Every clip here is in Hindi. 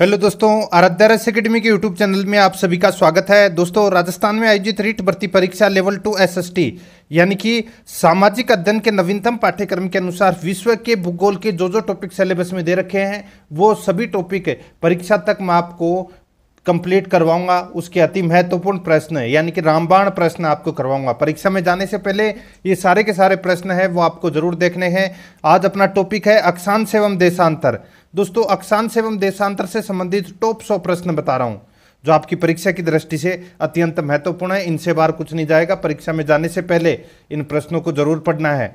हेलो दोस्तों आराध्या रस अकेडमी के यूट्यूब चैनल में आप सभी का स्वागत है दोस्तों राजस्थान में आयोजित रीट भर्ती परीक्षा लेवल टू एसएसटी यानी कि सामाजिक अध्ययन के नवीनतम पाठ्यक्रम के अनुसार विश्व के भूगोल के जो जो टॉपिक सिलेबस में दे रखे हैं वो सभी टॉपिक परीक्षा तक मैं आपको कंप्लीट करवाऊंगा उसके अति महत्वपूर्ण प्रश्न यानी कि रामबाण प्रश्न आपको करवाऊंगा परीक्षा में जाने से पहले ये सारे के सारे प्रश्न है वो आपको जरूर देखने हैं आज अपना टॉपिक है अक्षांश एवं देशांतर दोस्तों अक्षांश एवं देशांतर से संबंधित टॉप सौ प्रश्न बता रहा हूँ जो आपकी परीक्षा की दृष्टि से अत्यंत महत्वपूर्ण है इनसे बाहर कुछ नहीं जाएगा परीक्षा में जाने से पहले इन प्रश्नों को जरूर पढ़ना है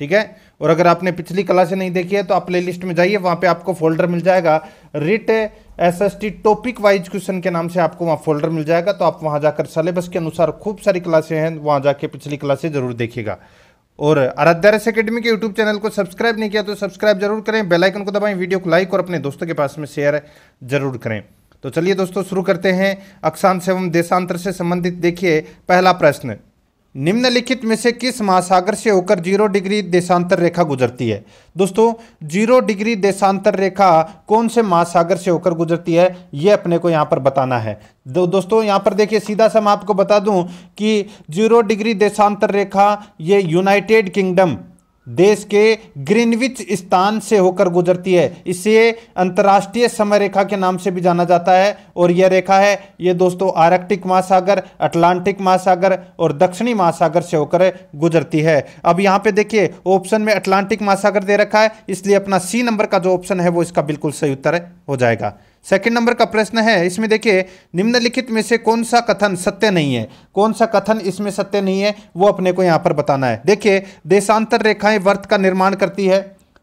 ठीक है और अगर आपने पिछली कला से नहीं देखी है तो आप प्लेलिस्ट में जाइए वहां पे आपको फोल्डर मिल जाएगा रिट S S T topic wise question के नाम से आपको वहां फोल्डर मिल जाएगा तो आप वहां जाकर सिलेबस के अनुसार खूब सारी क्लासे हैं वहां जाके पिछली क्लासे जरूर देखिएगा और आराध्यारस अकेडमी के यूट्यूब चैनल को सब्सक्राइब नहीं किया तो सब्सक्राइब जरूर करें बेल आइकन को दबाएं वीडियो को लाइक और अपने दोस्तों के पास में शेयर जरूर करें तो चलिए दोस्तों शुरू करते हैं अक्षांश एवं देशांतर से संबंधित देखिए पहला प्रश्न निम्नलिखित में से किस महासागर से होकर जीरो डिग्री देशांतर रेखा गुजरती है दोस्तों जीरो डिग्री देशांतर रेखा कौन से महासागर से होकर गुजरती है ये अपने को यहाँ पर बताना है दो, दोस्तों यहाँ पर देखिए सीधा सा मैं आपको बता दूँ कि जीरो डिग्री देशांतर रेखा ये यूनाइटेड किंगडम देश के ग्रीनविच स्थान से होकर गुजरती है इसे अंतर्राष्ट्रीय समय रेखा के नाम से भी जाना जाता है और यह रेखा है ये दोस्तों आर्कटिक महासागर अटलांटिक महासागर और दक्षिणी महासागर से होकर गुजरती है अब यहाँ पे देखिए ऑप्शन में अटलांटिक महासागर दे रखा है इसलिए अपना सी नंबर का जो ऑप्शन है वो इसका बिल्कुल सही उत्तर हो जाएगा सेकंड नंबर का प्रश्न है इसमें देखिए निम्नलिखित में से कौन सा कथन सत्य नहीं है कौन सा कथन इसमें सत्य नहीं है वो अपने को यहाँ पर बताना है देखिए देशांतर रेखाएं वर्त का निर्माण करती है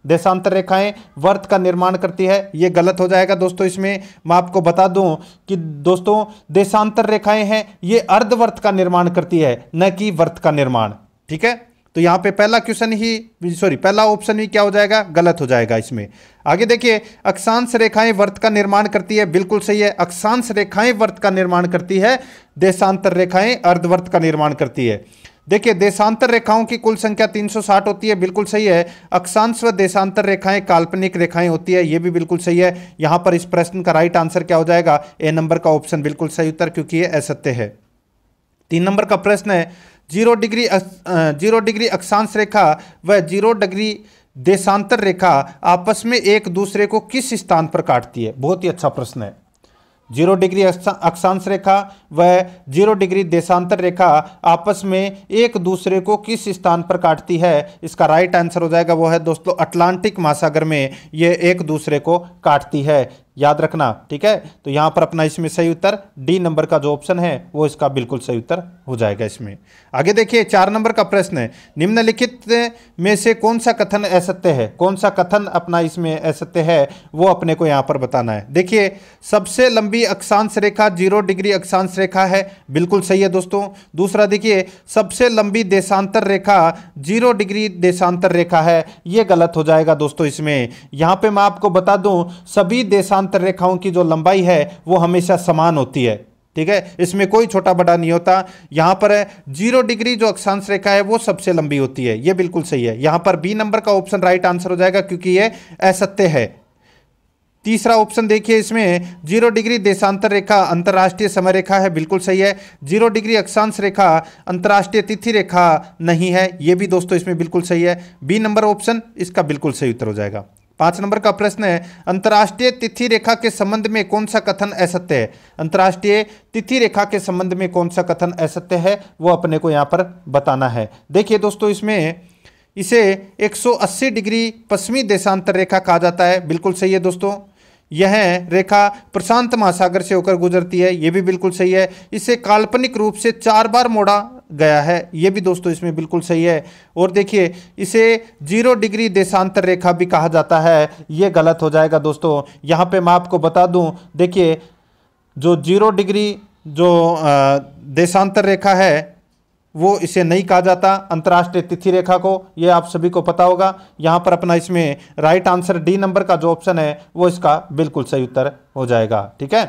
देशांतर रेखाएं वर्त का निर्माण करती है ये गलत हो जाएगा दोस्तों इसमें मैं आपको बता दूं कि दोस्तों देशांतर रेखाएं हैं ये अर्धवर्त का निर्माण करती है न कि वर्त का निर्माण ठीक है तो यहाँ पे पहला क्वेश्चन ही सॉरी पहला ऑप्शन ही क्या हो जाएगा गलत हो जाएगा इसमें आगे देखिए अक्षांश रेखाएं वर्त का निर्माण करती है बिल्कुल सही है अक्षांश रेखाएं वर्त का निर्माण करती है देशांतर रेखाएं अर्धवर्त का निर्माण करती है देखिए देशांतर रेखाओं की कुल संख्या 360 होती है बिल्कुल सही है अक्षांश व देशांतर रेखाएं काल्पनिक रेखाएं होती है ये भी बिल्कुल सही है यहां पर इस प्रश्न का राइट आंसर क्या हो जाएगा ए नंबर का ऑप्शन बिल्कुल सही उत्तर क्योंकि ये असत्य है तीन नंबर का प्रश्न है जीरो डिग्री जीरो डिग्री अक्षांश रेखा व जीरो डिग्री देशांतर रेखा आपस में एक दूसरे को किस स्थान पर काटती है बहुत ही अच्छा प्रश्न है जीरो डिग्री अक्षांश रेखा व जीरो डिग्री देशांतर रेखा आपस में एक दूसरे को किस स्थान पर काटती है इसका राइट आंसर हो जाएगा वो है दोस्तों अटलांटिक महासागर में ये एक दूसरे को काटती है याद रखना ठीक है तो यहाँ पर अपना इसमें सही उत्तर डी नंबर का जो ऑप्शन है वो इसका बिल्कुल सही उत्तर हो जाएगा इसमें आगे देखिए चार नंबर का प्रश्न है निम्नलिखित में से कौन सा कथन असत्य है कौन सा कथन अपना इसमें असत्य है वो अपने को यहाँ पर बताना है देखिए सबसे लंबी अक्षांश रेखा जीरो डिग्री अक्षांश रेखा है बिल्कुल सही है दोस्तों दूसरा देखिए सबसे लंबी देशांतर रेखा जीरो डिग्री देशांतर रेखा है ये गलत हो जाएगा दोस्तों इसमें यहाँ पर मैं आपको बता दूँ सभी देशांतर समांतर रेखाओं की जो लंबाई है वो हमेशा समान होती है ठीक है इसमें कोई छोटा बड़ा नहीं होता यहाँ पर है जीरो डिग्री जो अक्षांश रेखा है वो सबसे लंबी होती है ये बिल्कुल सही है यहाँ पर बी नंबर का ऑप्शन राइट आंसर हो जाएगा क्योंकि ये असत्य है तीसरा ऑप्शन देखिए इसमें जीरो डिग्री देशांतर रेखा अंतर्राष्ट्रीय समय रेखा है बिल्कुल सही है जीरो डिग्री अक्षांश रेखा अंतर्राष्ट्रीय तिथि रेखा नहीं है ये भी दोस्तों इसमें बिल्कुल सही है बी नंबर ऑप्शन इसका बिल्कुल सही उत्तर हो जाएगा पांच नंबर का प्रश्न है अंतर्राष्ट्रीय तिथि रेखा के संबंध में कौन सा कथन असत्य है अंतर्राष्ट्रीय तिथि रेखा के संबंध में कौन सा कथन असत्य है वो अपने को यहाँ पर बताना है देखिए दोस्तों इसमें इसे 180 डिग्री पश्चिमी देशांतर रेखा कहा जाता है बिल्कुल सही है दोस्तों यह रेखा प्रशांत महासागर से होकर गुजरती है यह भी बिल्कुल सही है इसे काल्पनिक रूप से चार बार मोड़ा गया है ये भी दोस्तों इसमें बिल्कुल सही है और देखिए इसे जीरो डिग्री देशांतर रेखा भी कहा जाता है ये गलत हो जाएगा दोस्तों यहाँ पे मैं आपको बता दूँ देखिए जो जीरो डिग्री जो देशांतर रेखा है वो इसे नहीं कहा जाता अंतर्राष्ट्रीय तिथि रेखा को ये आप सभी को पता होगा यहाँ पर अपना इसमें राइट आंसर डी नंबर का जो ऑप्शन है वो इसका बिल्कुल सही उत्तर हो जाएगा ठीक है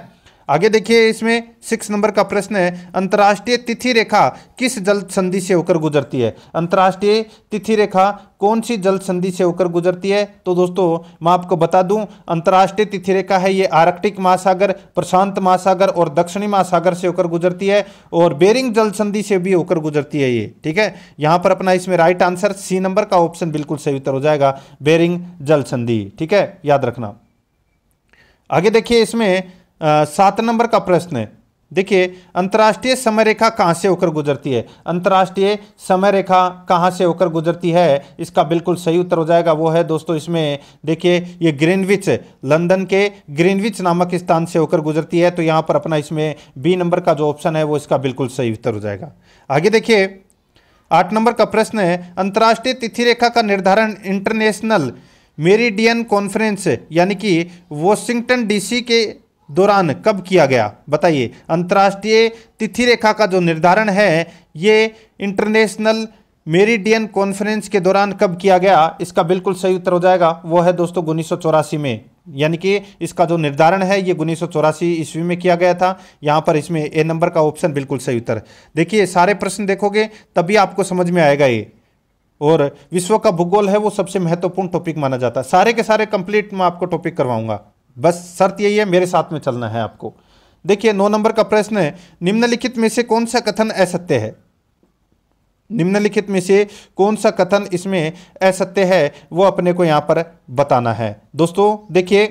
आगे देखिए इसमें सिक्स नंबर का प्रश्न है अंतर्राष्ट्रीय तिथि रेखा किस जल संधि से होकर गुजरती है अंतर्राष्ट्रीय तिथि रेखा कौन सी जल संधि से होकर गुजरती है तो दोस्तों मैं आपको बता दूं अंतर्राष्ट्रीय तिथि रेखा है ये आर्कटिक महासागर प्रशांत महासागर और दक्षिणी महासागर से होकर गुजरती है और बेरिंग जल संधि से भी होकर गुजरती है ये ठीक है यहाँ पर अपना इसमें राइट आंसर सी नंबर का ऑप्शन बिल्कुल सही उत्तर हो जाएगा बेरिंग जल संधि ठीक है याद रखना आगे देखिए इसमें सात नंबर का प्रश्न है देखिए अंतर्राष्ट्रीय समय रेखा कहाँ से होकर गुजरती है अंतर्राष्ट्रीय समय रेखा कहाँ से होकर गुजरती है इसका बिल्कुल सही उत्तर हो जाएगा वो है दोस्तों इसमें देखिए ये ग्रीनविच लंदन के ग्रीनविच नामक स्थान से होकर गुजरती है तो यहाँ पर अपना इसमें बी नंबर का जो ऑप्शन है वो इसका बिल्कुल सही उत्तर हो जाएगा आगे देखिए आठ नंबर का प्रश्न है अंतर्राष्ट्रीय तिथि रेखा का निर्धारण इंटरनेशनल मेरिडियन कॉन्फ्रेंस यानी कि वॉशिंगटन डीसी के दौरान कब किया गया बताइए अंतर्राष्ट्रीय तिथि रेखा का जो निर्धारण है ये इंटरनेशनल मेरिडियन कॉन्फ्रेंस के दौरान कब किया गया इसका बिल्कुल सही उत्तर हो जाएगा वो है दोस्तों उन्नीस में यानी कि इसका जो निर्धारण है ये उन्नीस ईस्वी में किया गया था यहाँ पर इसमें ए नंबर का ऑप्शन बिल्कुल सही उत्तर देखिए सारे प्रश्न देखोगे तभी आपको समझ में आएगा ये और विश्व का भूगोल है वो सबसे महत्वपूर्ण टॉपिक माना जाता है सारे के सारे कंप्लीट मैं आपको टॉपिक करवाऊंगा बस शर्त यही है मेरे साथ में चलना है आपको देखिए नौ नंबर का प्रश्न है निम्नलिखित में से कौन सा कथन असत्य है निम्नलिखित में से कौन सा कथन इसमें असत्य है वो अपने को यहां पर बताना है दोस्तों देखिए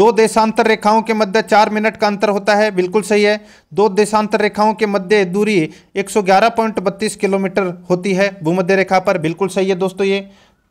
दो देशांतर रेखाओं के मध्य चार मिनट का अंतर होता है बिल्कुल सही है दो देशांतर रेखाओं के मध्य दूरी 111.32 किलोमीटर होती है भूमध्य रेखा पर बिल्कुल सही है दोस्तों ये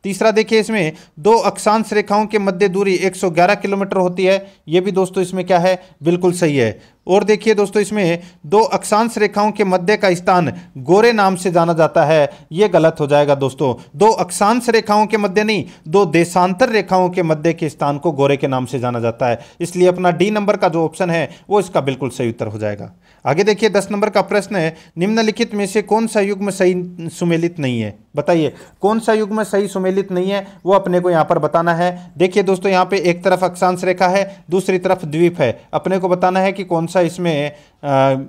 तीसरा देखिए इसमें दो अक्षांश रेखाओं के मध्य दूरी 111 किलोमीटर होती है ये भी दोस्तों इसमें क्या है बिल्कुल सही है और देखिए दोस्तों इसमें दो अक्षांश रेखाओं के मध्य का स्थान गोरे नाम से जाना जाता है ये गलत हो जाएगा दोस्तों दो अक्षांश रेखाओं के मध्य नहीं दो देशांतर रेखाओं के मध्य के स्थान को गोरे के नाम से जाना जाता है इसलिए अपना डी नंबर का जो ऑप्शन है वो इसका बिल्कुल सही उत्तर हो जाएगा आगे देखिए दस नंबर का प्रश्न है निम्नलिखित में से कौन सा युग्म सही सुमेलित नहीं है बताइए कौन सा युग्म सही सुमेलित नहीं है वो अपने को यहां पर बताना है देखिए दोस्तों यहां पे एक तरफ अक्षांश रेखा है दूसरी तरफ द्वीप है अपने को बताना है कि कौन सा सा इसमें आ,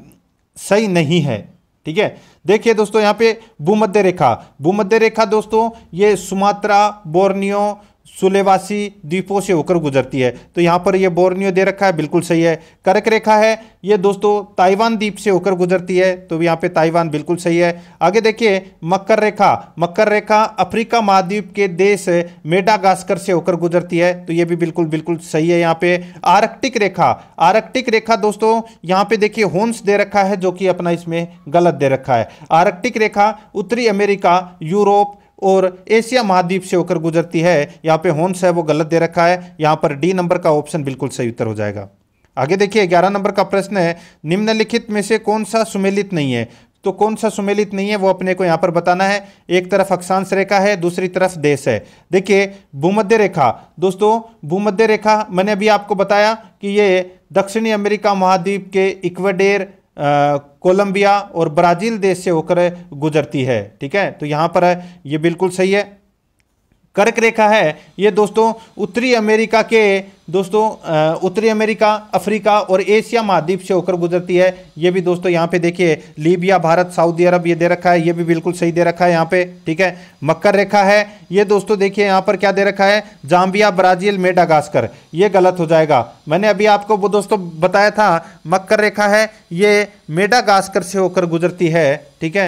सही नहीं है ठीक है देखिए दोस्तों यहाँ पे भूमध्य रेखा भूमध्य रेखा दोस्तों ये सुमात्रा बोर्नियो सुलेवासी द्वीपों से होकर गुजरती है तो यहाँ पर यह बोर्नियो दे रखा है बिल्कुल सही है कर्क रेखा है ये दोस्तों ताइवान द्वीप से होकर गुजरती है तो यहाँ पे ताइवान बिल्कुल सही है आगे देखिए मकर रेखा मकर रेखा अफ्रीका महाद्वीप के देश मेडागास्कर से होकर गुजरती है तो ये भी बिल्कुल बिल्कुल सही है यहाँ पे आर्कटिक रेखा आर्कटिक रेखा दोस्तों यहाँ पे देखिए होन्स दे रखा है जो कि अपना इसमें गलत दे रखा है आर्कटिक रेखा उत्तरी अमेरिका यूरोप और एशिया महाद्वीप से होकर गुजरती है यहाँ पे होन्स है वो गलत दे रखा है यहाँ पर डी नंबर का ऑप्शन बिल्कुल सही उत्तर हो जाएगा आगे देखिए ग्यारह नंबर का प्रश्न है निम्नलिखित में से कौन सा सुमेलित नहीं है तो कौन सा सुमेलित नहीं है वो अपने को यहाँ पर बताना है एक तरफ अक्षांश रेखा है दूसरी तरफ देश है देखिए भूमध्य रेखा दोस्तों भूमध्य रेखा मैंने अभी आपको बताया कि ये दक्षिणी अमेरिका महाद्वीप के इक्वाडेर कोलंबिया और ब्राज़ील देश से होकर गुजरती है ठीक है तो यहाँ पर ये बिल्कुल सही है कर्क रेखा है ये दोस्तों उत्तरी अमेरिका के दोस्तों उत्तरी अमेरिका अफ्रीका और एशिया महाद्वीप से होकर गुजरती है ये भी दोस्तों यहाँ पे देखिए लीबिया भारत सऊदी अरब ये दे रखा है ये भी बिल्कुल सही दे रखा है यहाँ पे ठीक है मक्कर रेखा है ये दोस्तों देखिए यहाँ पर क्या दे रखा है जाम्बिया ब्राज़ील मेडागास्कर ये गलत हो जाएगा मैंने अभी आपको वो दोस्तों बताया था मक्कर रेखा है ये मेडागास्कर से होकर गुजरती है ठीक है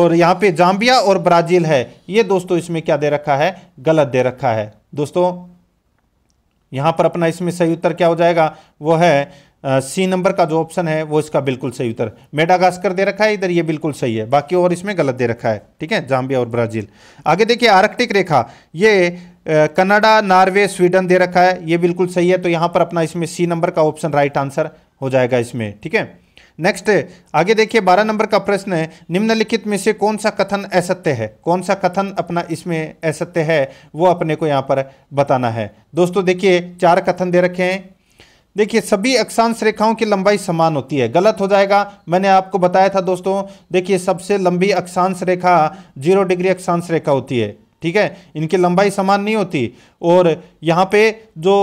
और यहाँ पे जाम्बिया और ब्राज़ील है ये दोस्तों इसमें क्या दे रखा है गलत दे रखा है दोस्तों यहाँ पर अपना इसमें सही उत्तर क्या हो जाएगा वो है सी नंबर का जो ऑप्शन है वो इसका बिल्कुल सही उत्तर मेडागास्कर दे रखा है इधर ये बिल्कुल सही है बाकी और इसमें गलत दे रखा है ठीक है जाम्बिया और ब्राज़ील आगे देखिए आर्कटिक रेखा ये कनाडा नॉर्वे स्वीडन दे रखा है ये बिल्कुल सही है तो यहाँ पर अपना इसमें सी नंबर का ऑप्शन राइट आंसर हो जाएगा इसमें ठीक है नेक्स्ट आगे देखिए बारह नंबर का प्रश्न है निम्नलिखित में से कौन सा कथन असत्य है कौन सा कथन अपना इसमें असत्य है वो अपने को यहाँ पर बताना है दोस्तों देखिए चार कथन दे रखे हैं देखिए सभी अक्षांश रेखाओं की लंबाई समान होती है गलत हो जाएगा मैंने आपको बताया था दोस्तों देखिए सबसे लंबी अक्षांश रेखा जीरो डिग्री अक्षांश रेखा होती है ठीक है इनकी लंबाई समान नहीं होती और यहाँ पे जो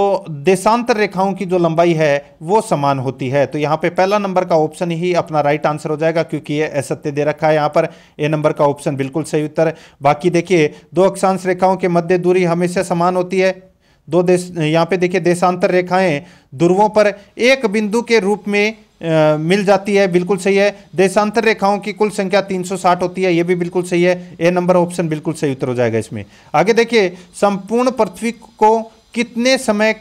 देशांतर रेखाओं की जो लंबाई है वो समान होती है तो यहाँ पे पहला नंबर का ऑप्शन ही अपना राइट आंसर हो जाएगा क्योंकि ये असत्य दे रखा है यहाँ पर ए नंबर का ऑप्शन बिल्कुल सही उत्तर बाकी देखिए दो अक्षांश रेखाओं के मध्य दूरी हमेशा समान होती है दो देश यहाँ पे देखिए देशांतर रेखाएं ध्रुवों पर एक बिंदु के रूप में मिल जाती है बिल्कुल सही है देशांतर रेखाओं की कुल संख्या 360 होती है ये भी बिल्कुल सही है ए नंबर ऑप्शन बिल्कुल सही उत्तर हो जाएगा इसमें आगे देखिए संपूर्ण पृथ्वी को कितने समय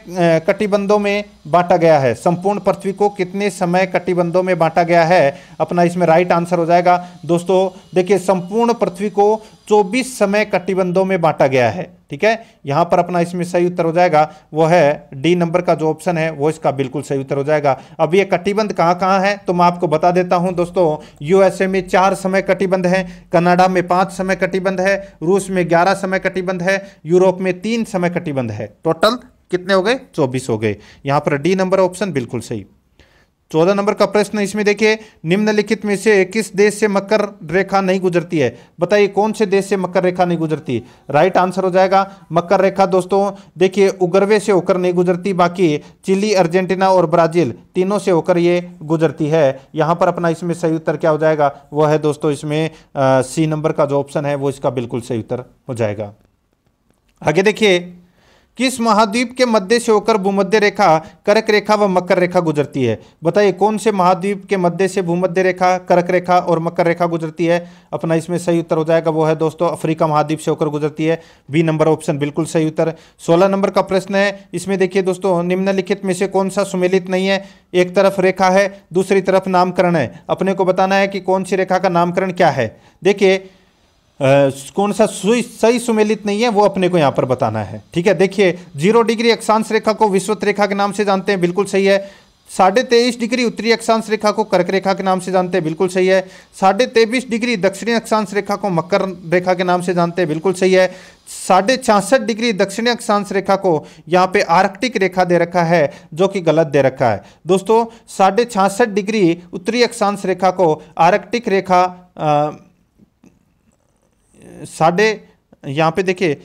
कटिबंधों में बांटा गया है संपूर्ण पृथ्वी को कितने समय कटिबंधों में बांटा गया है अपना इसमें राइट आंसर हो जाएगा दोस्तों देखिए संपूर्ण पृथ्वी को 24 समय कटिबंधों में बांटा गया है ठीक है यहाँ पर अपना इसमें सही उत्तर हो जाएगा वो है डी नंबर का जो ऑप्शन है वो इसका बिल्कुल सही उत्तर हो जाएगा अब ये कटिबंध कहाँ कहाँ है तो मैं आपको बता देता हूँ दोस्तों यूएसए में चार समय कटिबंध है कनाडा में पाँच समय कटिबंध है रूस में ग्यारह समय कटिबंध है यूरोप में तीन समय कटिबंध है टोटल कितने हो गए चौबीस हो गए यहाँ पर डी नंबर ऑप्शन बिल्कुल सही चौदह नंबर का प्रश्न इसमें देखिए निम्नलिखित में से किस देश से मकर रेखा नहीं गुजरती है बताइए कौन से देश से मकर रेखा नहीं गुजरती राइट आंसर हो जाएगा मकर रेखा दोस्तों देखिए उगरवे से होकर नहीं गुजरती बाकी चिली अर्जेंटीना और ब्राजील तीनों से होकर ये गुजरती है यहाँ पर अपना इसमें सही उत्तर क्या हो जाएगा वह है दोस्तों इसमें सी नंबर का जो ऑप्शन है वो इसका बिल्कुल सही उत्तर हो जाएगा आगे देखिए किस महाद्वीप के मध्य से होकर भूमध्य रेखा करक रेखा व मकर रेखा गुजरती है बताइए कौन से महाद्वीप के मध्य से भूमध्य रेखा करक रेखा और मकर रेखा गुजरती है अपना इसमें सही उत्तर हो जाएगा वो है दोस्तों अफ्रीका महाद्वीप से होकर गुजरती है बी नंबर ऑप्शन बिल्कुल सही उत्तर सोलह नंबर का प्रश्न है इसमें देखिए दोस्तों निम्नलिखित में से कौन सा सुमिलित नहीं है एक तरफ रेखा है दूसरी तरफ नामकरण है अपने को बताना है कि कौन सी रेखा का नामकरण क्या है देखिए कौन सा सही सुमेलित नहीं है वो अपने को यहाँ पर बताना है ठीक है देखिए जीरो डिग्री अक्षांश रेखा को विश्वत रेखा के नाम से जानते हैं बिल्कुल सही है साढ़े तेईस डिग्री उत्तरी अक्षांश रेखा को कर्क रेखा के नाम से जानते हैं बिल्कुल सही है साढ़े तेईस डिग्री दक्षिणी अक्षांश रेखा को मकर रेखा के नाम से जानते हैं बिल्कुल सही है साढ़े छियासठ डिग्री दक्षिणी अक्षांश रेखा को यहाँ पे आर्कटिक रेखा दे रखा है जो कि गलत दे रखा है दोस्तों साढ़े छियासठ डिग्री उत्तरी अक्षांश रेखा को आर्कटिक रेखा आ, साढ़े यहाँ पे देखिए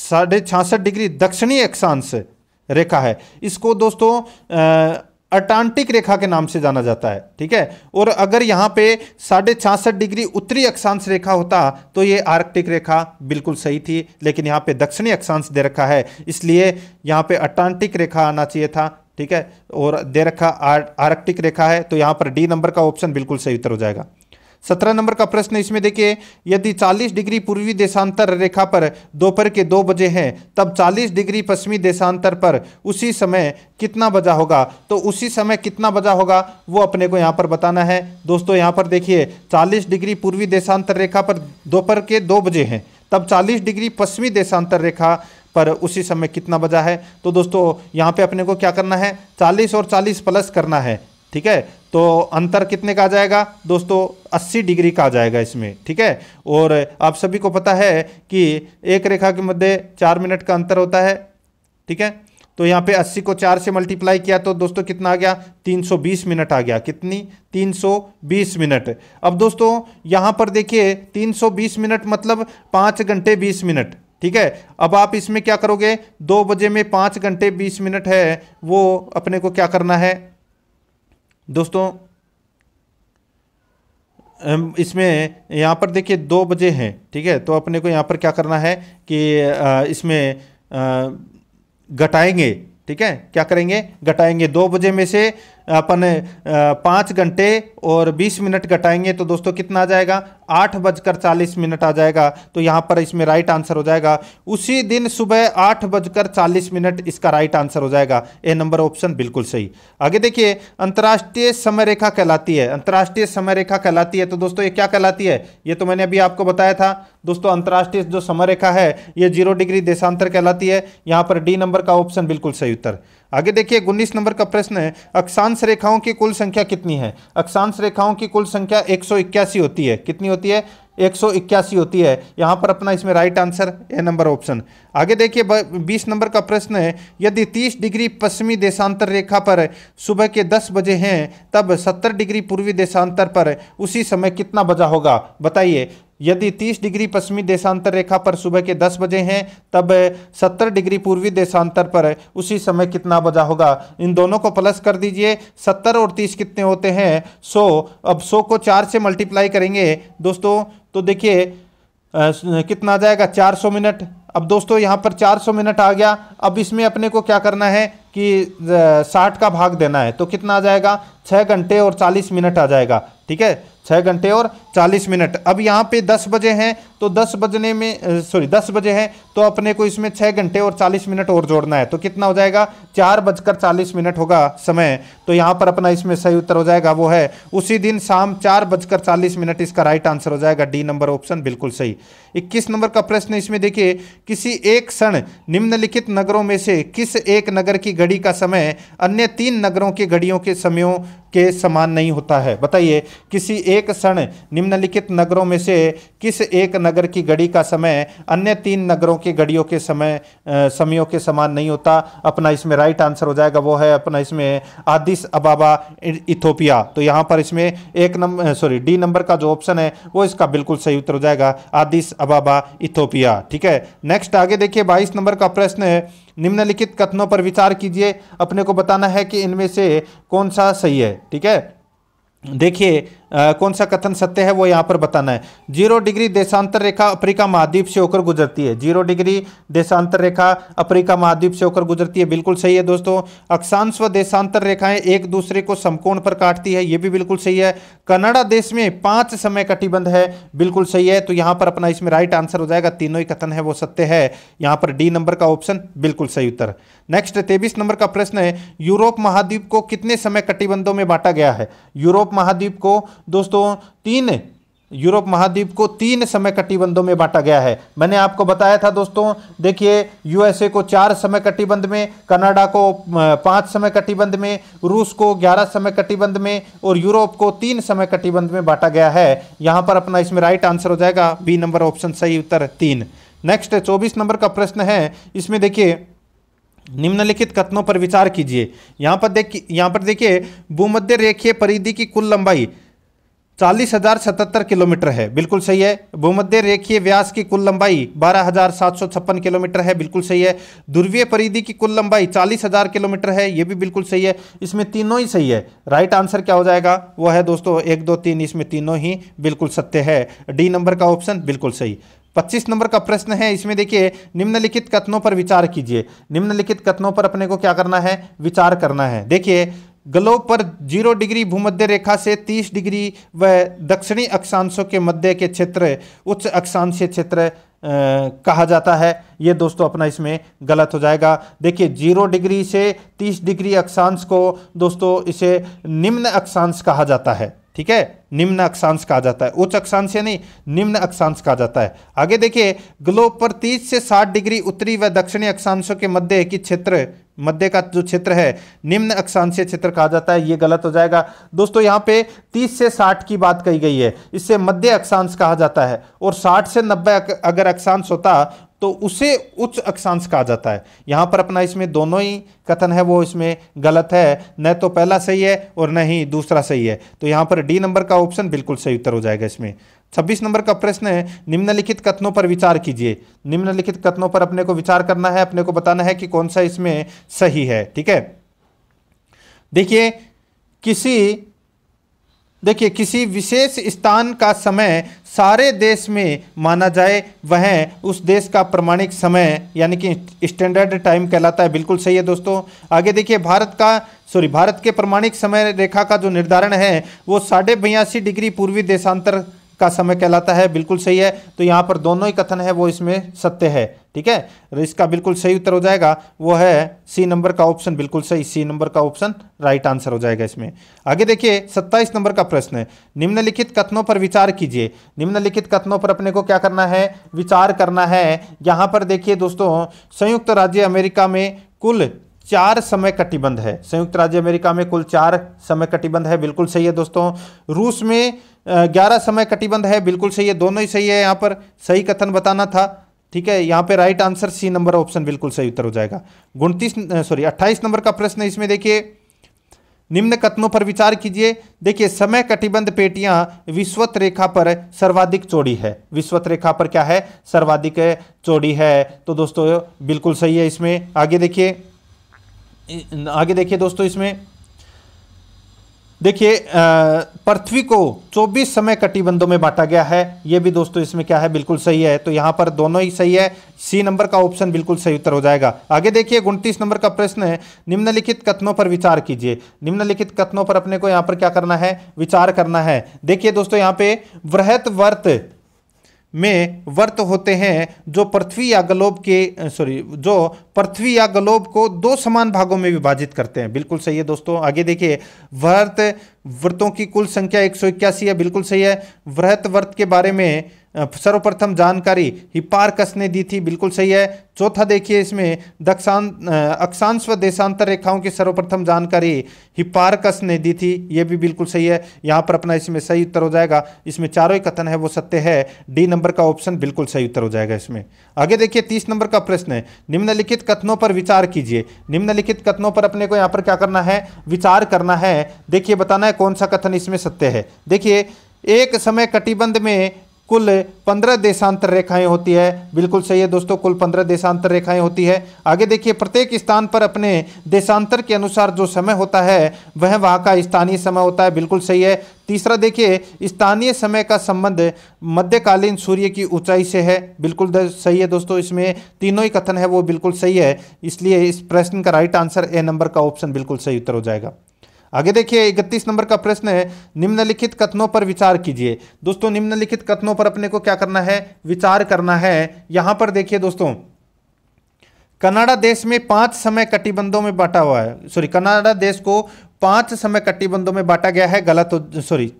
साढ़े छियासठ डिग्री दक्षिणी अक्षांश रेखा है इसको दोस्तों अटांटिक रेखा के नाम से जाना जाता है ठीक है और अगर यहाँ पे साढ़े छियासठ डिग्री उत्तरी अक्षांश रेखा होता तो ये आर्कटिक रेखा बिल्कुल सही थी लेकिन यहाँ पे दक्षिणी अक्षांश दे रखा है इसलिए यहाँ पे अटांटिक रेखा आना चाहिए था ठीक है और दे रखा आर्कटिक रेखा है तो यहाँ पर डी नंबर का ऑप्शन बिल्कुल सही उत्तर हो जाएगा सत्रह नंबर का प्रश्न इसमें देखिए यदि 40 डिग्री पूर्वी देशांतर रेखा पर दोपहर के दो बजे हैं तब 40 डिग्री पश्चिमी देशांतर पर उसी समय कितना बजा होगा तो उसी समय कितना बजा होगा वो अपने को यहाँ पर बताना है दोस्तों यहाँ पर देखिए चालीस डिग्री पूर्वी देशांतर रेखा पर दोपहर के दो बजे हैं तब चालीस डिग्री पश्चिमी देशांतर रेखा पर उसी समय कितना बजा है तो दोस्तों यहाँ पर अपने को क्या करना है चालीस और चालीस प्लस करना है ठीक है तो अंतर कितने का आ जाएगा दोस्तों 80 डिग्री का आ जाएगा इसमें ठीक है और आप सभी को पता है कि एक रेखा के मध्य चार मिनट का अंतर होता है ठीक है तो यहाँ पे 80 को चार से मल्टीप्लाई किया तो दोस्तों कितना आ गया 320 मिनट आ गया कितनी 320 मिनट अब दोस्तों यहाँ पर देखिए 320 मिनट मतलब पाँच घंटे 20 मिनट ठीक है अब आप इसमें क्या करोगे दो बजे में पाँच घंटे बीस मिनट है वो अपने को क्या करना है दोस्तों इसमें यहाँ पर देखिए दो बजे हैं ठीक है तो अपने को यहाँ पर क्या करना है कि इसमें घटाएंगे ठीक है क्या करेंगे घटाएंगे दो बजे में से अपन पाँच घंटे और बीस मिनट घटाएंगे तो दोस्तों कितना आ जाएगा आठ बजकर चालीस मिनट आ जाएगा तो यहाँ पर इसमें राइट आंसर हो जाएगा उसी दिन सुबह आठ बजकर चालीस मिनट इसका राइट आंसर हो जाएगा ए नंबर ऑप्शन बिल्कुल सही आगे देखिए अंतर्राष्ट्रीय समय रेखा कहलाती है अंतर्राष्ट्रीय समय रेखा कहलाती है तो दोस्तों ये क्या कहलाती है ये तो मैंने अभी आपको बताया था दोस्तों अंतर्राष्ट्रीय जो समय रेखा है ये जीरो डिग्री देशांतर कहलाती है यहाँ पर डी नंबर का ऑप्शन बिल्कुल सही उत्तर आगे देखिए उन्नीस नंबर का प्रश्न है अक्षांश रेखाओं की कुल संख्या कितनी है अक्षांश रेखाओं की कुल संख्या एक होती है कितनी होती है एक होती है यहाँ पर अपना इसमें right answer A number option आगे देखिए बीस नंबर का प्रश्न है यदि तीस डिग्री पश्चिमी देशांतर रेखा पर सुबह के दस बजे हैं तब सत्तर डिग्री पूर्वी देशांतर पर उसी समय कितना बजा होगा बताइए यदि 30 डिग्री पश्चिमी देशांतर रेखा पर सुबह के 10 बजे हैं तब 70 डिग्री पूर्वी देशांतर पर उसी समय कितना बजा होगा इन दोनों को प्लस कर दीजिए 70 और 30 कितने होते हैं 100 अब 100 को चार से मल्टीप्लाई करेंगे दोस्तों तो देखिए कितना आ जाएगा 400 मिनट अब दोस्तों यहाँ पर 400 मिनट आ गया अब इसमें अपने को क्या करना है कि साठ का भाग देना है तो कितना आ जाएगा छः घंटे और चालीस मिनट आ जाएगा ठीक है छः घंटे और चालीस मिनट अब यहाँ पे दस बजे हैं तो दस बजने में सॉरी दस बजे हैं तो अपने को इसमें छः घंटे और चालीस मिनट और जोड़ना है तो कितना हो जाएगा चार बजकर चालीस मिनट होगा समय तो यहाँ पर अपना इसमें सही उत्तर हो जाएगा वो है उसी दिन शाम चार बजकर चालीस मिनट इसका राइट आंसर हो जाएगा डी नंबर ऑप्शन बिल्कुल सही इक्कीस नंबर का प्रश्न इसमें देखिए किसी एक क्षण निम्नलिखित नगरों में से किस एक नगर की घड़ी का समय अन्य तीन नगरों की घड़ियों के समयों के समान नहीं होता है बताइए किसी एक एक क्षण निम्नलिखित नगरों में से किस एक नगर की घड़ी का समय अन्य तीन नगरों की घड़ियों के समय समयों के समान नहीं होता अपना इसमें राइट आंसर हो जाएगा वो है अपना इसमें आदिश अबाबा इथोपिया तो यहाँ पर इसमें एक नंबर सॉरी डी नंबर का जो ऑप्शन है वो इसका बिल्कुल सही उत्तर हो जाएगा आदिश अबाबा इथोपिया ठीक है नेक्स्ट आगे देखिए बाईस नंबर का प्रश्न है निम्नलिखित कथनों पर विचार कीजिए अपने को बताना है कि इनमें से कौन सा सही है ठीक है देखिए कौन सा कथन सत्य है वो यहाँ पर बताना है जीरो डिग्री देशांतर रेखा अफ्रीका महाद्वीप से होकर गुजरती है जीरो डिग्री देशांतर रेखा अफ्रीका महाद्वीप से होकर गुजरती है बिल्कुल सही है दोस्तों अक्षांश व देशांतर रेखाएं एक दूसरे को समकोण पर काटती है ये भी बिल्कुल सही है कनाडा देश में पांच समय कटिबंध है बिल्कुल सही है तो यहाँ पर अपना इसमें राइट आंसर हो जाएगा तीनों ही कथन है वो सत्य है यहाँ पर डी नंबर का ऑप्शन बिल्कुल सही उत्तर नेक्स्ट तेबिस नंबर का प्रश्न है यूरोप महाद्वीप को कितने समय कटिबंधों में बांटा गया है यूरोप महाद्वीप को दोस्तों तीन यूरोप महाद्वीप को तीन समय कटिबंधों में बांटा गया है मैंने आपको बताया था दोस्तों देखिए यूएसए को चार समय कटिबंध में कनाडा को पाँच समय कटिबंध में रूस को ग्यारह समय कटिबंध में और यूरोप को तीन समय कटिबंध में बांटा गया है यहाँ पर अपना इसमें राइट आंसर हो जाएगा बी नंबर ऑप्शन सही उत्तर तीन नेक्स्ट चौबीस नंबर का प्रश्न है इसमें देखिए निम्नलिखित कथनों पर विचार कीजिए यहाँ पर देखिए यहाँ पर देखिए भूमध्य रेखीय परिधि की कुल लंबाई चालीस हजार सतहत्तर किलोमीटर है बिल्कुल सही है भूमध्य रेखीय व्यास की कुल लंबाई बारह हजार सात सौ छप्पन किलोमीटर है बिल्कुल सही है ध्रुवीय परिधि की कुल लंबाई चालीस हजार किलोमीटर है ये भी बिल्कुल सही है इसमें तीनों ही सही है राइट आंसर क्या हो जाएगा वो है दोस्तों एक दो तीन इसमें तीनों ही बिल्कुल सत्य है डी नंबर का ऑप्शन बिल्कुल सही पच्चीस नंबर का प्रश्न है इसमें देखिए निम्नलिखित कथनों पर विचार कीजिए निम्नलिखित कथनों पर अपने को क्या करना है विचार करना है देखिए ग्लोब पर जीरो डिग्री भूमध्य रेखा से तीस डिग्री व दक्षिणी अक्षांशों के मध्य के क्षेत्र उच्च अक्षांशीय क्षेत्र कहा जाता है ये दोस्तों अपना इसमें गलत हो जाएगा देखिए जीरो डिग्री से तीस डिग्री अक्षांश को दोस्तों इसे निम्न अक्षांश कहा जाता है ठीक है निम्न अक्षांश कहा जाता है उच्च अक्षांश यानी निम्न अक्षांश कहा जाता है आगे देखिए ग्लोब पर 30 से 60 डिग्री उत्तरी व दक्षिणी अक्षांशों के मध्य की क्षेत्र मध्य का जो क्षेत्र है निम्न अक्षांशीय क्षेत्र कहा जाता है ये गलत हो जाएगा दोस्तों यहाँ पे 30 से 60 की बात कही गई है इससे मध्य अक्षांश कहा जाता है और 60 से 90 अगर अक्षांश होता तो उसे उच्च अक्षांश कहा जाता है यहाँ पर अपना इसमें दोनों ही कथन है वो इसमें गलत है न तो पहला सही है और न ही दूसरा सही है तो यहाँ पर डी नंबर का ऑप्शन बिल्कुल सही उत्तर हो जाएगा इसमें छब्बीस नंबर का प्रश्न है निम्नलिखित कथनों पर विचार कीजिए निम्नलिखित कथनों पर अपने को विचार करना है अपने को बताना है कि कौन सा इसमें सही है ठीक है देखिए किसी देखिए किसी विशेष स्थान का समय सारे देश में माना जाए वह उस देश का प्रमाणिक समय यानी कि स्टैंडर्ड टाइम कहलाता है बिल्कुल सही है दोस्तों आगे देखिए भारत का सॉरी भारत के प्रमाणिक समय रेखा का जो निर्धारण है वो साढ़े बयासी डिग्री पूर्वी देशांतर का समय कहलाता है बिल्कुल सही है तो यहाँ पर दोनों ही कथन है वो इसमें सत्य है ठीक है तो इसका बिल्कुल सही उत्तर हो जाएगा वो है सी नंबर का ऑप्शन बिल्कुल सही सी नंबर का ऑप्शन राइट आंसर हो जाएगा इसमें आगे देखिए सत्ताईस नंबर का प्रश्न है निम्नलिखित कथनों पर विचार कीजिए निम्नलिखित कथनों पर अपने को क्या करना है विचार करना है यहाँ पर देखिए दोस्तों संयुक्त राज्य अमेरिका में कुल चार समय कटिबंध है संयुक्त राज्य अमेरिका में कुल चार समय कटिबंध है बिल्कुल सही है दोस्तों रूस में ग्यारह समय कटिबंध है बिल्कुल सही है दोनों ही सही है यहाँ पर सही कथन बताना था ठीक है यहाँ पे right answer C number option बिल्कुल सही उत्तर हो जाएगा उनतीस सॉरी अट्ठाईस नंबर का प्रश्न इसमें देखिए निम्न कथनों पर विचार कीजिए देखिए समय कटिबंध पेटियां विश्वत रेखा पर सर्वाधिक चौड़ी है विश्वत रेखा पर क्या है सर्वाधिक चौड़ी है तो दोस्तों बिल्कुल सही है इसमें आगे देखिए आगे देखिए दोस्तों इसमें देखिए पृथ्वी को 24 समय कटिबंधों में बांटा गया है ये भी दोस्तों इसमें क्या है बिल्कुल सही है तो यहाँ पर दोनों ही सही है सी नंबर का ऑप्शन बिल्कुल सही उत्तर हो जाएगा आगे देखिए उनतीस नंबर का प्रश्न है निम्नलिखित कथनों पर विचार कीजिए निम्नलिखित कथनों पर अपने को यहाँ पर क्या करना है विचार करना है देखिए दोस्तों यहाँ पे वृहत वर्त में वर्त होते हैं जो पृथ्वी या गलोब के सॉरी जो पृथ्वी या गलोब को दो समान भागों में विभाजित करते हैं बिल्कुल सही है दोस्तों आगे देखिए वर्त व्रतों की कुल संख्या एक है बिल्कुल सही है वृहत व्रत के बारे में सर्वप्रथम जानकारी हिपारकस ने दी थी बिल्कुल सही है चौथा देखिए इसमें दक्षां अक्षांश व देशांतर रेखाओं की सर्वप्रथम जानकारी हिपारकस ने दी थी ये भी बिल्कुल सही है यहाँ पर अपना इसमें सही उत्तर हो जाएगा इसमें चारों ही कथन है वो सत्य है डी नंबर का ऑप्शन बिल्कुल सही उत्तर हो जाएगा इसमें आगे देखिए तीस नंबर का प्रश्न है निम्नलिखित कथनों पर विचार कीजिए निम्नलिखित कथनों पर अपने को यहाँ पर क्या करना है विचार करना है देखिए बताना है कौन सा कथन इसमें सत्य है देखिए एक समय कटिबंध में कुल पंद्रह देशांतर रेखाएं होती है बिल्कुल सही है दोस्तों कुल पंद्रह देशांतर रेखाएं होती है आगे देखिए प्रत्येक स्थान पर अपने देशांतर के अनुसार जो समय होता है वह वहाँ का स्थानीय समय होता है बिल्कुल सही है तीसरा देखिए स्थानीय समय का संबंध मध्यकालीन सूर्य की ऊंचाई से है बिल्कुल सही है दोस्तों इसमें तीनों ही कथन है वो बिल्कुल सही है इसलिए इस प्रश्न का राइट आंसर ए नंबर का ऑप्शन बिल्कुल सही उत्तर हो जाएगा आगे देखिए इकतीस नंबर का प्रश्न है निम्नलिखित कथनों पर विचार कीजिए दोस्तों निम्नलिखित कथनों पर अपने को क्या करना है विचार करना है यहां पर देखिए दोस्तों कनाडा देश में पांच समय कटिबंधों में बांटा हुआ है सॉरी कनाडा देश को पांच समय कटिबंधों में बांटा गया है गलत तो, सॉरी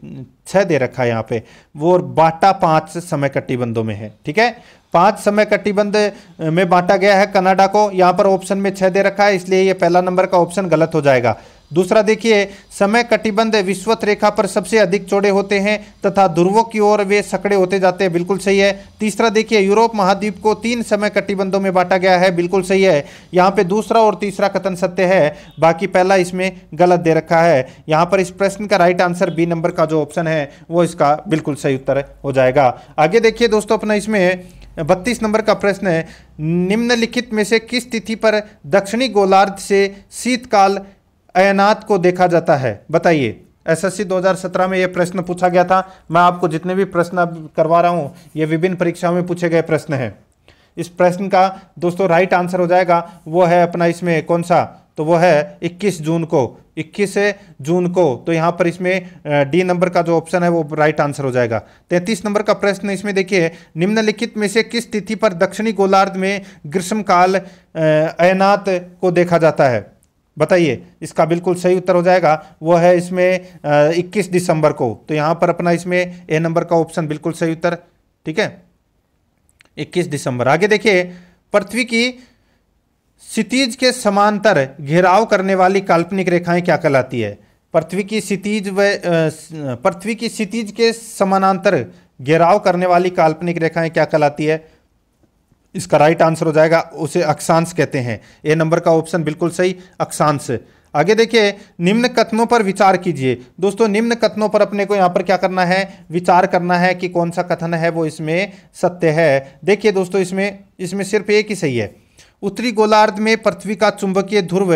छह दे रखा है यहाँ पे वो बांटा पांच समय कटिबंधों में है ठीक है पांच समय कटिबंध में बांटा गया है कनाडा को यहाँ पर ऑप्शन में छह दे रखा है इसलिए ये पहला नंबर का ऑप्शन गलत हो जाएगा दूसरा देखिए समय कटिबंध विश्वत रेखा पर सबसे अधिक चौड़े होते हैं तथा ध्रुवों की ओर वे सकड़े होते जाते हैं बिल्कुल सही है तीसरा देखिए यूरोप महाद्वीप को तीन समय कटिबंधों में बांटा गया है बिल्कुल सही है यहाँ पे दूसरा और तीसरा कथन सत्य है बाकी पहला इसमें गलत दे रखा है यहाँ पर इस प्रश्न का राइट आंसर बी नंबर का जो ऑप्शन है वो इसका बिल्कुल सही उत्तर हो जाएगा आगे देखिए दोस्तों अपना इसमें बत्तीस नंबर का प्रश्न है निम्नलिखित में से किस तिथि पर दक्षिणी गोलार्ध से शीतकाल अयनात को देखा जाता है बताइए एसएससी 2017 में यह प्रश्न पूछा गया था मैं आपको जितने भी प्रश्न करवा रहा हूँ ये विभिन्न परीक्षाओं में पूछे गए प्रश्न हैं इस प्रश्न का दोस्तों राइट आंसर हो जाएगा वो है अपना इसमें कौन सा तो वो है 21 जून को 21 जून को तो यहाँ पर इसमें डी नंबर का जो ऑप्शन है वो राइट आंसर हो जाएगा 33 नंबर का प्रश्न इसमें देखिए निम्नलिखित में से किस तिथि पर दक्षिणी गोलार्ध में ग्रीष्मकाल अयनात को देखा जाता है बताइए इसका बिल्कुल सही उत्तर हो जाएगा वो है इसमें इक्कीस दिसंबर को तो यहाँ पर अपना इसमें ए नंबर का ऑप्शन बिल्कुल सही उत्तर ठीक है इक्कीस दिसंबर आगे देखिए पृथ्वी की सितीज के समांतर घेराव करने वाली काल्पनिक रेखाएं क्या कहलाती है पृथ्वी की सितीज व पृथ्वी की सितीज के समानांतर घेराव करने वाली काल्पनिक रेखाएं क्या कहलाती है इसका राइट आंसर हो जाएगा उसे अक्षांश कहते हैं ए नंबर का ऑप्शन बिल्कुल सही अक्षांश आगे देखिए निम्न कथनों पर विचार कीजिए दोस्तों निम्न कथनों पर अपने को यहाँ पर क्या करना है विचार करना है कि कौन सा कथन है वो इसमें सत्य है देखिए दोस्तों इसमें इसमें सिर्फ एक ही सही है उत्तरी गोलार्ध में पृथ्वी का चुंबकीय ध्रुव